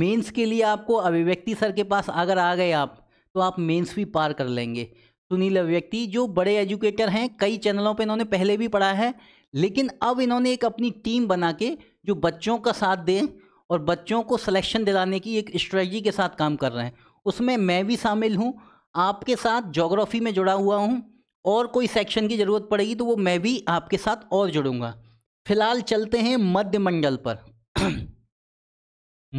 मेंस के लिए आपको अभिव्यक्ति सर के पास अगर आ गए आप तो आप मेंस भी पार कर लेंगे सुनील अभिव्यक्ति जो बड़े एजुकेटर हैं कई चैनलों पे इन्होंने पहले भी पढ़ा है लेकिन अब इन्होंने एक अपनी टीम बना के जो बच्चों का साथ दें और बच्चों को सिलेक्शन दिलाने की एक स्ट्रेटजी के साथ काम कर रहे हैं उसमें मैं भी शामिल हूँ आपके साथ जोग्राफ़ी में जुड़ा हुआ हूँ और कोई सेक्शन की ज़रूरत पड़ेगी तो वो मैं भी आपके साथ और जुड़ूँगा फिलहाल चलते हैं मध्य मंडल पर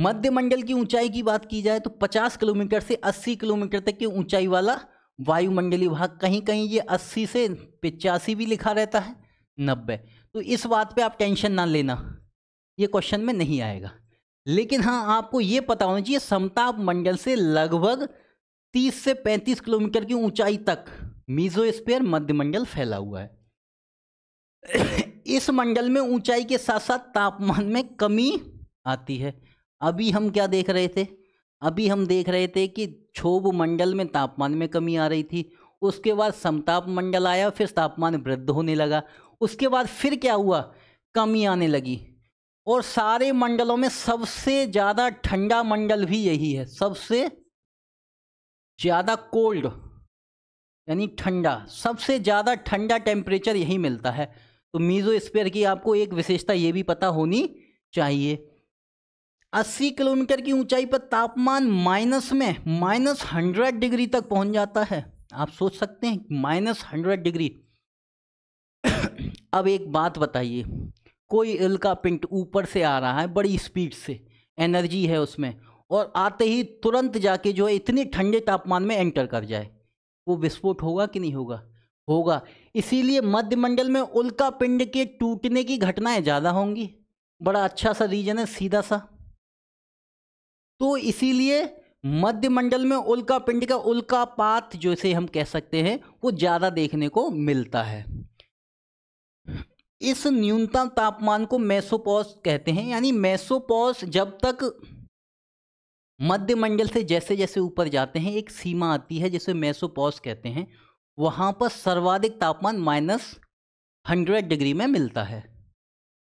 मध्य मंडल की ऊंचाई की बात की जाए तो 50 किलोमीटर से 80 किलोमीटर तक की ऊंचाई वाला वायुमंडलीय भाग कहीं कहीं ये 80 से पिचासी भी लिखा रहता है 90 तो इस बात पे आप टेंशन ना लेना ये क्वेश्चन में नहीं आएगा लेकिन हाँ आपको ये पता होना चाहिए समताप मंडल से लगभग 30 से 35 किलोमीटर की ऊंचाई तक मीजो स्पेयर मध्यमंडल फैला हुआ है इस मंडल में ऊंचाई के साथ साथ तापमान में कमी आती है अभी हम क्या देख रहे थे अभी हम देख रहे थे कि क्षोभ मंडल में तापमान में कमी आ रही थी उसके बाद समताप मंडल आया फिर तापमान वृद्ध होने लगा उसके बाद फिर क्या हुआ कमी आने लगी और सारे मंडलों में सबसे ज़्यादा ठंडा मंडल भी यही है सबसे ज़्यादा कोल्ड यानी ठंडा सबसे ज़्यादा ठंडा टेम्परेचर यही मिलता है तो मीजो स्पेयर की आपको एक विशेषता ये भी पता होनी चाहिए 80 किलोमीटर की ऊंचाई पर तापमान माइनस में माइनस हंड्रेड डिग्री तक पहुंच जाता है आप सोच सकते हैं माइनस हंड्रेड डिग्री अब एक बात बताइए कोई इल्का पिंट ऊपर से आ रहा है बड़ी स्पीड से एनर्जी है उसमें और आते ही तुरंत जाके जो है इतने ठंडे तापमान में एंटर कर जाए वो विस्फोट होगा कि नहीं होगा होगा इसीलिए मध्यमंडल में उल्का पिंड के टूटने की घटनाएं ज़्यादा होंगी बड़ा अच्छा सा रीजन है सीधा सा तो इसीलिए मध्यमंडल में उल्का पिंड का उल्का पात जो इसे हम कह सकते हैं वो ज़्यादा देखने को मिलता है इस न्यूनतम तापमान को मैसोपॉस कहते हैं यानी मैसोपॉस जब तक मध्यमंडल से जैसे जैसे ऊपर जाते हैं एक सीमा आती है जिसे मैसोपॉस कहते हैं वहाँ पर सर्वाधिक तापमान माइनस हंड्रेड डिग्री में मिलता है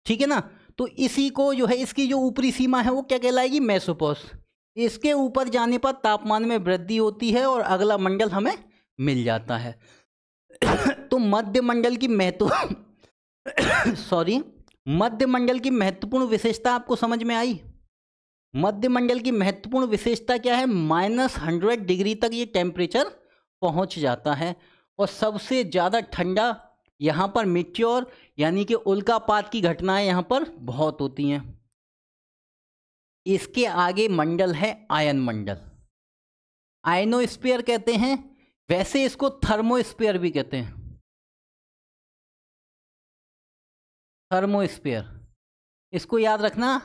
ठीक है ना तो इसी को जो है इसकी जो ऊपरी सीमा है वो क्या कहलाएगी मैसोपोस इसके ऊपर जाने पर तापमान में वृद्धि होती है और अगला मंडल हमें मिल जाता है तो मध्य मंडल की महत्व सॉरी मध्य मंडल की महत्वपूर्ण विशेषता आपको समझ में आई मध्य मंडल की महत्वपूर्ण विशेषता क्या है माइनस हंड्रेड डिग्री तक ये टेम्परेचर पहुंच जाता है और सबसे ज़्यादा ठंडा यहाँ पर मिट्योर यानी कि उल्कापात की घटनाएं यहाँ पर बहुत होती हैं इसके आगे मंडल है आयन मंडल आयनोस्पियर कहते हैं वैसे इसको थर्मोस्पियर भी कहते हैं थर्मोस्पियर इसको याद रखना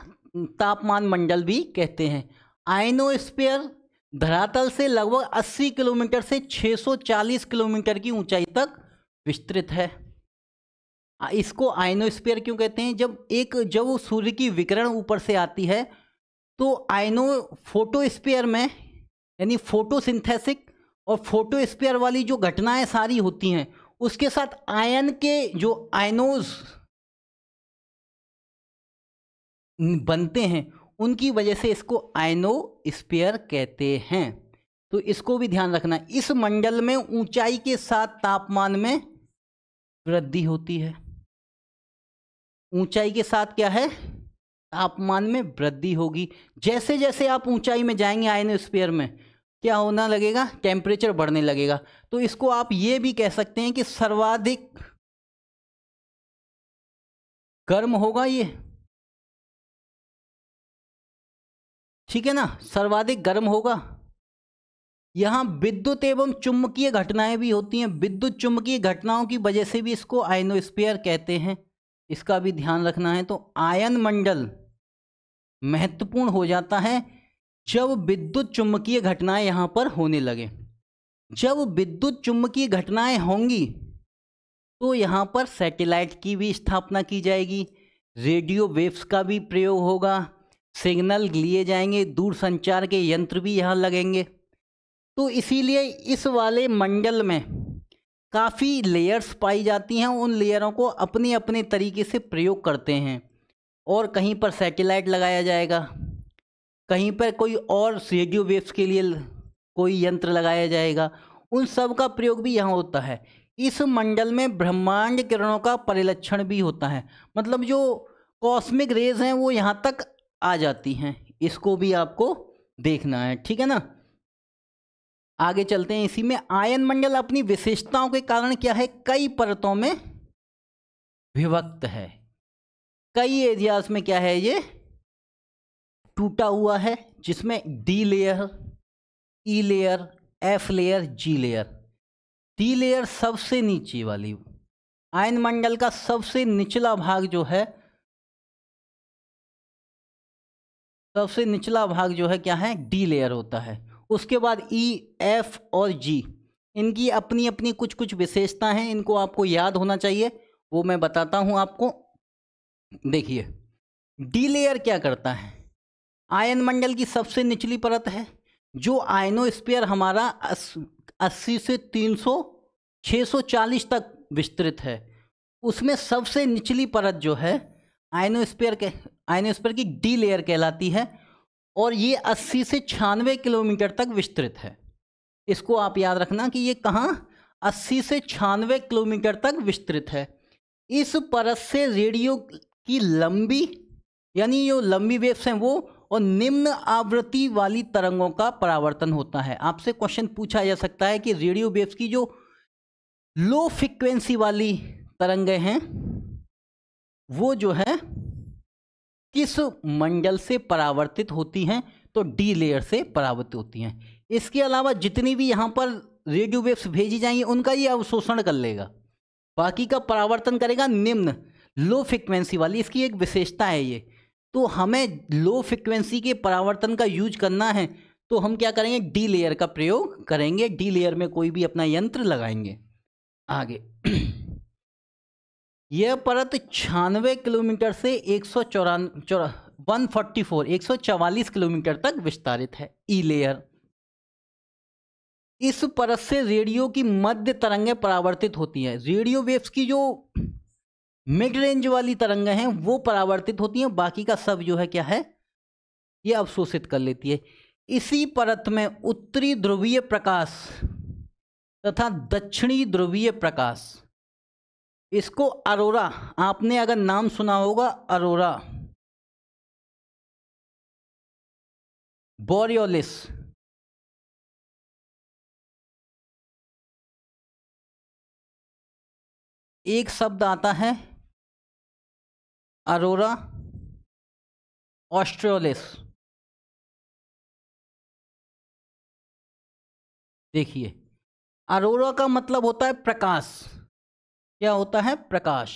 तापमान मंडल भी कहते हैं आयनोस्पियर धरातल से लगभग 80 किलोमीटर से 640 किलोमीटर की ऊंचाई तक विस्तृत है इसको आइनोस्पियर क्यों कहते हैं जब एक जब सूर्य की विकिरण ऊपर से आती है तो आइनो फोटोस्पियर में यानी फोटोसिंथेसिक और फोटोस्पियर वाली जो घटनाएं सारी होती हैं उसके साथ आयन के जो आइनोज बनते हैं उनकी वजह से इसको आयनो स्पेयर कहते हैं तो इसको भी ध्यान रखना इस मंडल में ऊंचाई के साथ तापमान में वृद्धि होती है ऊंचाई के साथ क्या है तापमान में वृद्धि होगी जैसे जैसे आप ऊंचाई में जाएंगे स्पेयर में क्या होना लगेगा टेम्परेचर बढ़ने लगेगा तो इसको आप ये भी कह सकते हैं कि सर्वाधिक गर्म होगा ये ठीक है ना सर्वाधिक गर्म होगा यहाँ विद्युत एवं चुंबकीय घटनाएं भी होती हैं विद्युत चुंबकीय घटनाओं की वजह से भी इसको आयनोस्पियर कहते हैं इसका भी ध्यान रखना है तो आयन मंडल महत्वपूर्ण हो जाता है जब विद्युत चुंबकीय घटनाएं यहाँ पर होने लगे जब विद्युत चुंबकीय घटनाएं होंगी तो यहाँ पर सैटेलाइट की भी स्थापना की जाएगी रेडियो वेव्स का भी प्रयोग होगा सिग्नल लिए जाएंगे दूर संचार के यंत्र भी यहाँ लगेंगे तो इसीलिए इस वाले मंडल में काफ़ी लेयर्स पाई जाती हैं उन लेयरों को अपने अपने तरीके से प्रयोग करते हैं और कहीं पर सैटेलाइट लगाया जाएगा कहीं पर कोई और रेडियो वेव्स के लिए कोई यंत्र लगाया जाएगा उन सब का प्रयोग भी यहाँ होता है इस मंडल में ब्रह्मांड किरणों का परिलक्षण भी होता है मतलब जो कॉस्मिक रेज हैं वो यहाँ तक आ जाती हैं इसको भी आपको देखना है ठीक है ना आगे चलते हैं इसी में आयन मंडल अपनी विशेषताओं के कारण क्या है कई परतों में विभक्त है कई एरियाज में क्या है ये टूटा हुआ है जिसमें D layer E layer F layer G layer D layer सबसे नीचे वाली आयन मंडल का सबसे निचला भाग जो है सबसे निचला भाग जो है क्या है डी लेयर होता है उसके बाद ई e, एफ और जी इनकी अपनी अपनी कुछ कुछ विशेषता हैं इनको आपको याद होना चाहिए वो मैं बताता हूँ आपको देखिए डी लेयर क्या करता है आयन मंडल की सबसे निचली परत है जो आयनोस्पियर हमारा अस्सी से तीन सौ छः सौ चालीस तक विस्तृत है उसमें सबसे निचली परत जो है आयनोस्पियर के आयनोस्फेयर की डी लेयर कहलाती है और ये 80 से छियानवे किलोमीटर तक विस्तृत है इसको आप याद रखना कि ये कहाँ 80 से छियानवे किलोमीटर तक विस्तृत है इस परत से रेडियो की लंबी यानी जो लंबी वेव्स हैं वो और निम्न आवृत्ति वाली तरंगों का परावर्तन होता है आपसे क्वेश्चन पूछा जा सकता है कि रेडियो वेव्स की जो लो फ्रिक्वेंसी वाली तरंगें हैं वो जो है किस मंडल से परावर्तित होती हैं तो डी लेयर से परावर्तित होती हैं इसके अलावा जितनी भी यहाँ पर रेडियो वेव्स भेजी जाएंगी उनका ये अवशोषण कर लेगा बाकी का परावर्तन करेगा निम्न लो फ्रिक्वेंसी वाली इसकी एक विशेषता है ये तो हमें लो फ्रिक्वेंसी के परावर्तन का यूज करना है तो हम क्या करेंगे डी लेयर का प्रयोग करेंगे डी लेयर में कोई भी अपना यंत्र लगाएंगे आगे यह परत छियानवे किलोमीटर से एक सौ चौरान चौरा वन फोर्टी फोर एक सौ चवालीस किलोमीटर तक विस्तारित है ई लेयर इस परत से रेडियो की मध्य तरंगें परावर्तित होती हैं रेडियो वेव्स की जो मिड रेंज वाली तरंगें हैं वो परावर्तित होती हैं बाकी का सब जो है क्या है ये अवशोषित कर लेती है इसी परत में उत्तरी ध्रुवीय प्रकाश तथा दक्षिणी ध्रुवीय प्रकाश इसको अरोरा आपने अगर नाम सुना होगा अरोरा बोरियोलिस एक शब्द आता है अरोरा ऑस्ट्रियोलिस देखिए अरोरा का मतलब होता है प्रकाश क्या होता है प्रकाश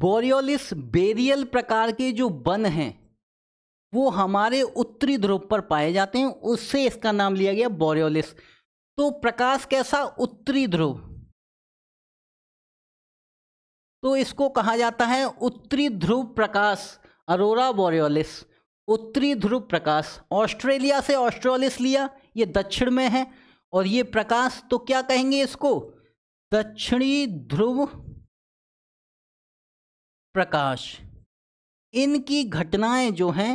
बोरियोलिस बेरियल प्रकार के जो वन हैं वो हमारे उत्तरी ध्रुव पर पाए जाते हैं उससे इसका नाम लिया गया बोरियोलिस तो प्रकाश कैसा उत्तरी ध्रुव तो इसको कहा जाता है उत्तरी ध्रुव प्रकाश अरोरा बोरियोलिस उत्तरी ध्रुव प्रकाश ऑस्ट्रेलिया से ऑस्ट्रोलिस लिया ये दक्षिण में है और ये प्रकाश तो क्या कहेंगे इसको दक्षिणी ध्रुव प्रकाश इनकी घटनाएं जो हैं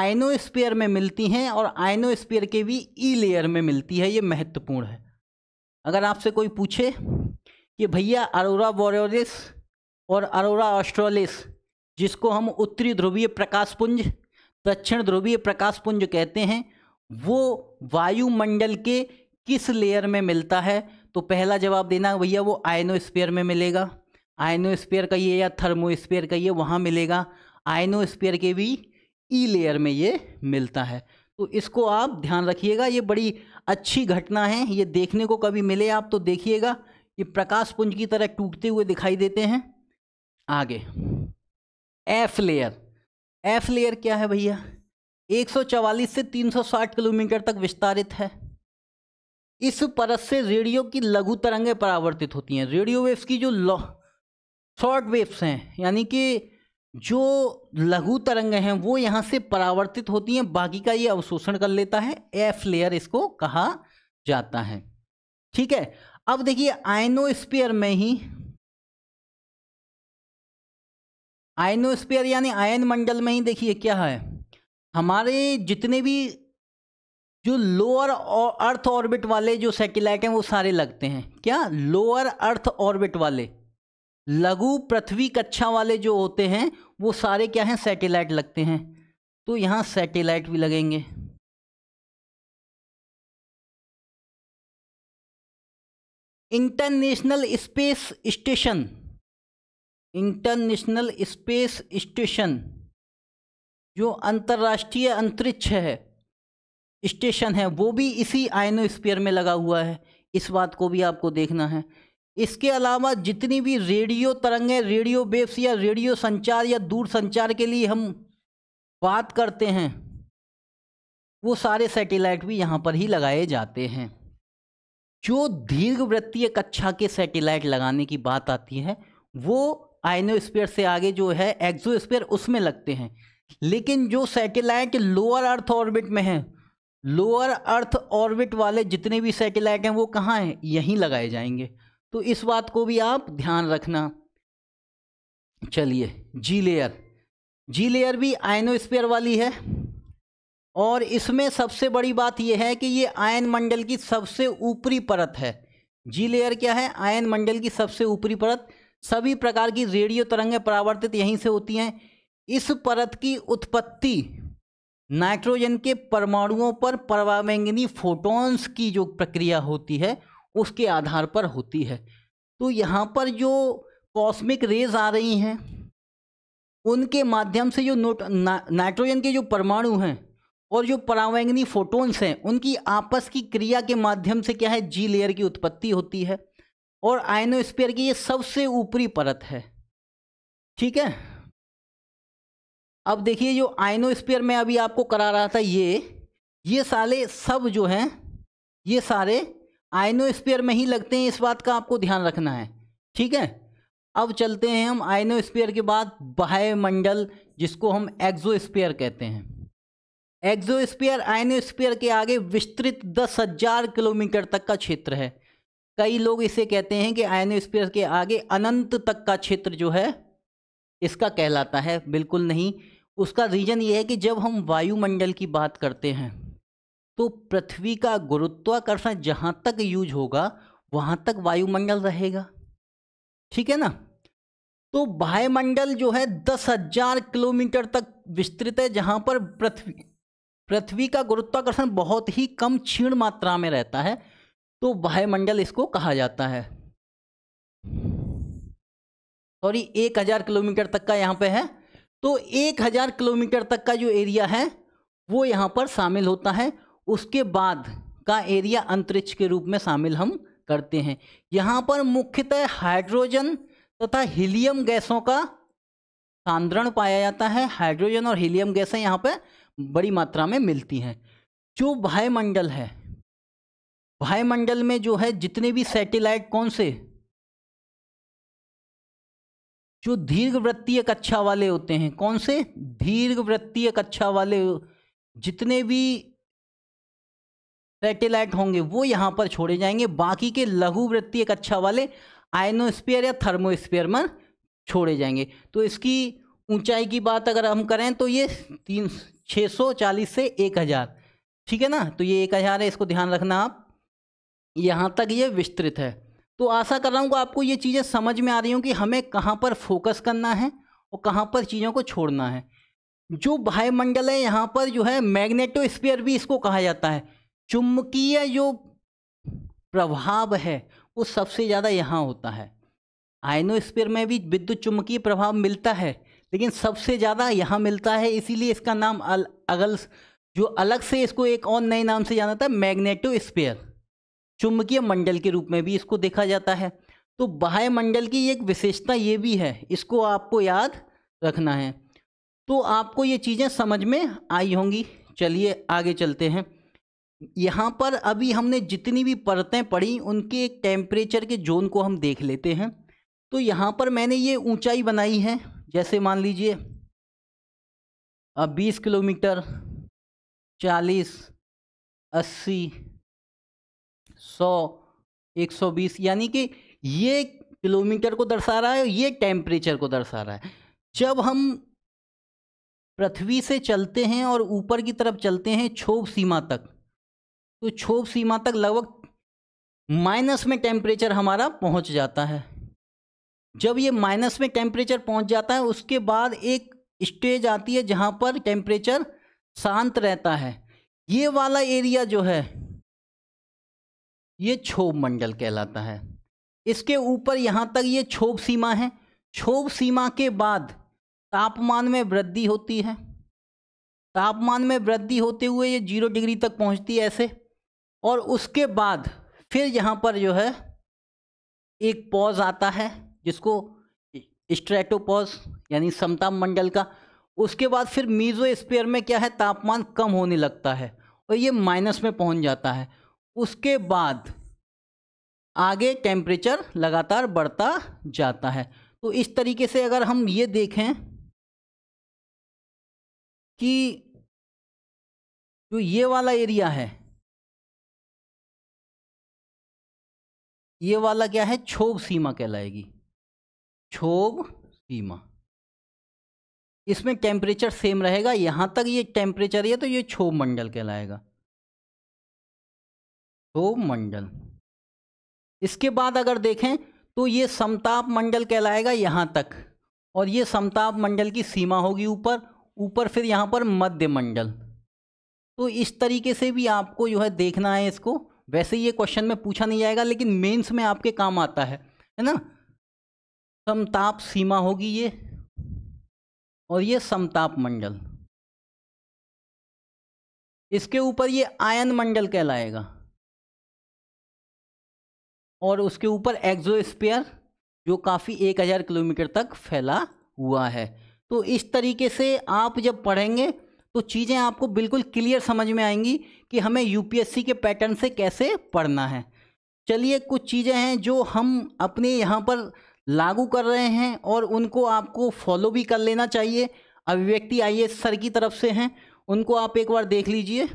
आयनोस्पियर में मिलती हैं और आयनोस्पियर के भी ई लेयर में मिलती है ये महत्वपूर्ण है अगर आपसे कोई पूछे कि भैया अरोरा बोरियोलिस और अरोरा ऑस्ट्रोलिस जिसको हम उत्तरी ध्रुवीय प्रकाशपुंज दक्षिण ध्रुवीय प्रकाशपुंज कहते हैं वो वायुमंडल के किस लेयर में मिलता है तो पहला जवाब देना भैया वो आयनोस्फीयर में मिलेगा आयनोस्फीयर कहिए या थर्मोस्पेयर कहिए वहाँ मिलेगा आयनोस्फीयर के भी ई e लेयर में ये मिलता है तो इसको आप ध्यान रखिएगा ये बड़ी अच्छी घटना है ये देखने को कभी मिले आप तो देखिएगा ये प्रकाश पुंज की तरह टूटते हुए दिखाई देते हैं आगे एफ लेयर एफ लेयर क्या है भैया 144 से 360 किलोमीटर तक विस्तारित है इस परत से रेडियो की लघु तरंगें परावर्तित होती हैं रेडियो वेव्स की जो शॉर्ट वेव्स हैं यानी कि जो लघु तरंगें हैं वो यहाँ से परावर्तित होती हैं बाकी का ये अवशोषण कर लेता है एफ लेयर इसको कहा जाता है ठीक है अब देखिए आयनोस्पियर में ही आयनोस्पियर यानी आयन मंडल में ही देखिए क्या है हमारे जितने भी जो लोअर अर्थ ऑर्बिट वाले जो सेटेलाइट हैं वो सारे लगते हैं क्या लोअर अर्थ ऑर्बिट वाले लघु पृथ्वी कक्षा वाले जो होते हैं वो सारे क्या हैं सेटेलाइट लगते हैं तो यहाँ सेटेलाइट भी लगेंगे International Space Station International Space Station जो अंतर्राष्ट्रीय अंतरिक्ष है स्टेशन है वो भी इसी आइनोस्पियर में लगा हुआ है इस बात को भी आपको देखना है इसके अलावा जितनी भी रेडियो तरंगें रेडियो वेव्स या रेडियो संचार या दूर संचार के लिए हम बात करते हैं वो सारे सैटेलाइट भी यहाँ पर ही लगाए जाते हैं जो दीर्घ वृत्तीय कक्षा के सैटेलाइट लगाने की बात आती है वो आइनोस्पियर से आगे जो है एक्जोस्पियर उसमें लगते हैं लेकिन जो सैटेलाइट लोअर अर्थ ऑर्बिट में है लोअर अर्थ ऑर्बिट वाले जितने भी सैटेलाइट हैं वो कहाँ हैं यहीं लगाए जाएंगे तो इस बात को भी आप ध्यान रखना चलिए जी लेयर जी लेयर भी आयनोस्पियर वाली है और इसमें सबसे बड़ी बात यह है कि ये आयन मंडल की सबसे ऊपरी परत है जी लेयर क्या है आयन मंडल की सबसे ऊपरी परत सभी प्रकार की रेडियो तरंगें परावर्तित यहीं से होती हैं इस परत की उत्पत्ति नाइट्रोजन के परमाणुओं पर परवामैंगनी फोटॉन्स की जो प्रक्रिया होती है उसके आधार पर होती है तो यहाँ पर जो कॉस्मिक रेज आ रही हैं उनके माध्यम से जो नोट ना, नाइट्रोजन के जो परमाणु हैं और जो परावैंगनी फोटोन्स हैं उनकी आपस की क्रिया के माध्यम से क्या है जी लेयर की उत्पत्ति होती है और आयनोस्फीयर की ये सबसे ऊपरी परत है ठीक है अब देखिए जो आइनोस्पियर में अभी आपको करा रहा था ये ये सारे सब जो हैं ये सारे आइनोस्फीयर में ही लगते हैं इस बात का आपको ध्यान रखना है ठीक है अब चलते हैं हम आइनोस्फीयर के बाद बाह्यमंडल जिसको हम एक्जोस्पियर कहते हैं एक्जोस्पियर आइनोस्फीयर के आगे विस्तृत दस हजार किलोमीटर तक का क्षेत्र है कई लोग इसे कहते हैं कि आइनोस्फीयर के आगे अनंत तक का क्षेत्र जो है इसका कहलाता है बिल्कुल नहीं उसका रीज़न ये है कि जब हम वायुमंडल की बात करते हैं तो पृथ्वी का गुरुत्वाकर्षण जहाँ तक यूज होगा वहाँ तक वायुमंडल रहेगा ठीक है ना तो वायुमंडल जो है दस हजार किलोमीटर तक विस्तृत है जहां पर पृथ्वी पृथ्वी का गुरुत्वाकर्षण बहुत ही कम क्षीण मात्रा में रहता है तो वायुमंडल इसको कहा जाता है सॉरी एक हजार किलोमीटर तक का यहाँ पे है तो एक हज़ार किलोमीटर तक का जो एरिया है वो यहाँ पर शामिल होता है उसके बाद का एरिया अंतरिक्ष के रूप में शामिल हम करते हैं यहाँ पर मुख्यतः हाइड्रोजन तथा हीलियम गैसों का सांद्रण पाया जाता है हाइड्रोजन और हीलियम गैसें यहाँ पर बड़ी मात्रा में मिलती हैं जो वायुमंडल है वायुमंडल में जो है जितने भी सैटेलाइट कौन से जो दीर्घ वृत्तीय कक्षा वाले होते हैं कौन से दीर्घ वृत्तीय कक्षा वाले जितने भी सैटेलाइट होंगे वो यहाँ पर छोड़े जाएंगे बाकी के लघु वृत्तीय कक्षा वाले आयनोस्पियर या थर्मोस्पियर में छोड़े जाएंगे तो इसकी ऊंचाई की बात अगर हम करें तो ये तीन छः सौ चालीस से एक हज़ार ठीक है ना तो ये एक हज़ार है इसको ध्यान रखना आप यहाँ तक ये विस्तृत है तो आशा कर रहा हूँ आपको ये चीज़ें समझ में आ रही हूँ कि हमें कहाँ पर फोकस करना है और कहाँ पर चीज़ों को छोड़ना है जो वायुमंडल है यहाँ पर जो है मैग्नेटो स्पेयर भी इसको कहा जाता है चुम्बकीय जो प्रभाव है वो सबसे ज़्यादा यहाँ होता है आयनोस्पेयर में भी विद्युत चुम्बकीय प्रभाव मिलता है लेकिन सबसे ज़्यादा यहाँ मिलता है इसीलिए इसका नाम अल अगल जो अलग से इसको एक और नए नाम से जाना था मैग्नेटो स्पेयर चुंबकीय मंडल के रूप में भी इसको देखा जाता है तो बाह्य मंडल की एक विशेषता ये भी है इसको आपको याद रखना है तो आपको ये चीज़ें समझ में आई होंगी चलिए आगे चलते हैं यहाँ पर अभी हमने जितनी भी परतें पढ़ी उनके एक टेम्परेचर के जोन को हम देख लेते हैं तो यहाँ पर मैंने ये ऊंचाई बनाई है जैसे मान लीजिए अब बीस किलोमीटर चालीस अस्सी सौ एक सौ बीस यानी कि ये किलोमीटर को दर्शा रहा है और ये टेम्परेचर को दर्शा रहा है जब हम पृथ्वी से चलते हैं और ऊपर की तरफ चलते हैं क्षोभ सीमा तक तो क्षोभ सीमा तक लगभग माइनस में टेम्परेचर हमारा पहुंच जाता है जब ये माइनस में टेम्परेचर पहुंच जाता है उसके बाद एक स्टेज आती है जहां पर टेम्परेचर शांत रहता है ये वाला एरिया जो है ये क्षोभ मंडल कहलाता है इसके ऊपर यहाँ तक ये क्षोभ सीमा है क्षोभ सीमा के बाद तापमान में वृद्धि होती है तापमान में वृद्धि होते हुए ये जीरो डिग्री तक पहुँचती है ऐसे और उसके बाद फिर यहाँ पर जो है एक पॉज आता है जिसको स्ट्रेटोपॉज यानी समता मंडल का उसके बाद फिर मीजो स्पेयर में क्या है तापमान कम होने लगता है और ये माइनस में पहुंच जाता है उसके बाद आगे टेम्परेचर लगातार बढ़ता जाता है तो इस तरीके से अगर हम ये देखें कि जो ये वाला एरिया है ये वाला क्या है छोभ सीमा कहलाएगी छोभ सीमा इसमें टेम्परेचर सेम रहेगा यहाँ तक ये टेम्परेचर है तो ये छोभ मंडल कहलाएगा तो मंडल इसके बाद अगर देखें तो ये समताप मंडल कहलाएगा यहाँ तक और ये समताप मंडल की सीमा होगी ऊपर ऊपर फिर यहाँ पर मध्य मंडल तो इस तरीके से भी आपको जो है देखना है इसको वैसे ये क्वेश्चन में पूछा नहीं जाएगा लेकिन मेंस में आपके काम आता है है ना समताप सीमा होगी ये और ये समताप मंडल इसके ऊपर ये आयन मंडल कहलाएगा और उसके ऊपर एग्जोस्पेयर जो काफ़ी एक हज़ार किलोमीटर तक फैला हुआ है तो इस तरीके से आप जब पढ़ेंगे तो चीज़ें आपको बिल्कुल क्लियर समझ में आएंगी कि हमें यूपीएससी के पैटर्न से कैसे पढ़ना है चलिए कुछ चीज़ें हैं जो हम अपने यहाँ पर लागू कर रहे हैं और उनको आपको फॉलो भी कर लेना चाहिए अभिव्यक्ति आई सर की तरफ से हैं उनको आप एक बार देख लीजिए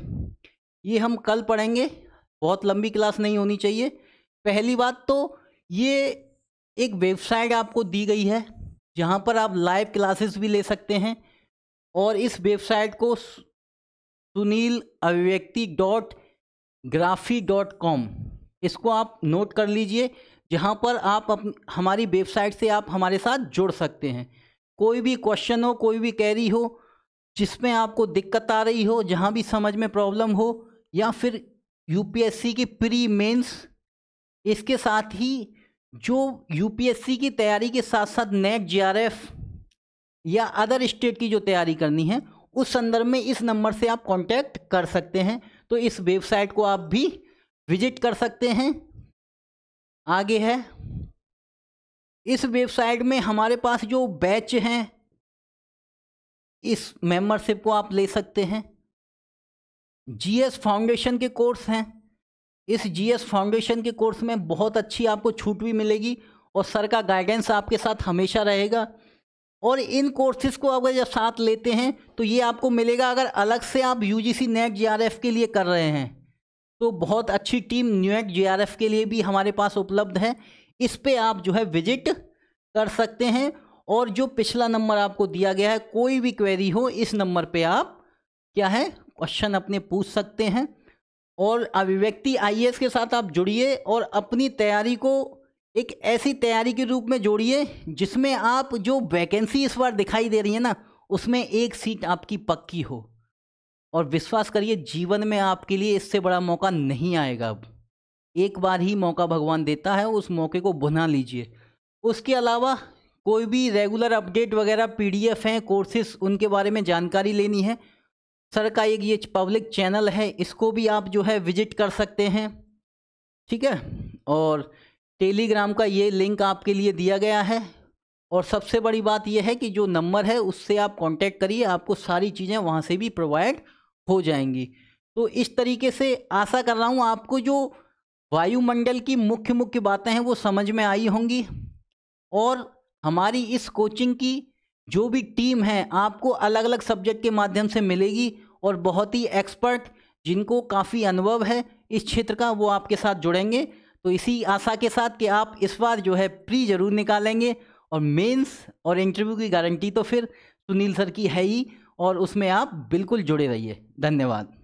ये हम कल पढ़ेंगे बहुत लंबी क्लास नहीं होनी चाहिए पहली बात तो ये एक वेबसाइट आपको दी गई है जहाँ पर आप लाइव क्लासेस भी ले सकते हैं और इस वेबसाइट को सुनील अभिव्यक्ति डॉट ग्राफी डॉट कॉम इसको आप नोट कर लीजिए जहाँ पर आप अप, हमारी वेबसाइट से आप हमारे साथ जुड़ सकते हैं कोई भी क्वेश्चन हो कोई भी कैरी हो जिसमें आपको दिक्कत आ रही हो जहाँ भी समझ में प्रॉब्लम हो या फिर यूपीएससी की प्री मेंस इसके साथ ही जो यूपीएससी की तैयारी के साथ साथ नेट जीआरएफ या अदर स्टेट की जो तैयारी करनी है उस संदर्भ में इस नंबर से आप कांटेक्ट कर सकते हैं तो इस वेबसाइट को आप भी विजिट कर सकते हैं आगे है इस वेबसाइट में हमारे पास जो बैच हैं इस मेंबरशिप को आप ले सकते हैं जीएस फाउंडेशन के कोर्स हैं इस जीएस फाउंडेशन के कोर्स में बहुत अच्छी आपको छूट भी मिलेगी और सर का गाइडेंस आपके साथ हमेशा रहेगा और इन कोर्सेज को अगर जब साथ लेते हैं तो ये आपको मिलेगा अगर अलग से आप U G C NET J R F के लिए कर रहे हैं तो बहुत अच्छी टीम न्यूएट जे आर एफ़ के लिए भी हमारे पास उपलब्ध है इस पर आप जो है विजिट कर सकते हैं और जो पिछला नंबर आपको दिया गया है कोई भी क्वेरी हो इस नंबर पे आप क्या है क्वेश्चन अपने पूछ सकते हैं और अभिव्यक्ति आई के साथ आप जुड़िए और अपनी तैयारी को एक ऐसी तैयारी के रूप में जोड़िए जिसमें आप जो वैकेंसी इस बार दिखाई दे रही है ना उसमें एक सीट आपकी पक्की हो और विश्वास करिए जीवन में आपके लिए इससे बड़ा मौका नहीं आएगा अब एक बार ही मौका भगवान देता है उस मौके को भुना लीजिए उसके अलावा कोई भी रेगुलर अपडेट वगैरह पीडीएफ हैं कोर्सेज उनके बारे में जानकारी लेनी है सर का एक ये पब्लिक चैनल है इसको भी आप जो है विजिट कर सकते हैं ठीक है और टेलीग्राम का ये लिंक आपके लिए दिया गया है और सबसे बड़ी बात यह है कि जो नंबर है उससे आप कांटेक्ट करिए आपको सारी चीज़ें वहाँ से भी प्रोवाइड हो जाएंगी तो इस तरीके से आशा कर रहा हूँ आपको जो वायुमंडल की मुख्य मुख्य बातें हैं वो समझ में आई होंगी और हमारी इस कोचिंग की जो भी टीम है आपको अलग अलग सब्जेक्ट के माध्यम से मिलेगी और बहुत ही एक्सपर्ट जिनको काफ़ी अनुभव है इस क्षेत्र का वो आपके साथ जुड़ेंगे तो इसी आशा के साथ कि आप इस बार जो है प्री जरूर निकालेंगे और मेंस और इंटरव्यू की गारंटी तो फिर सुनील सर की है ही और उसमें आप बिल्कुल जुड़े रहिए धन्यवाद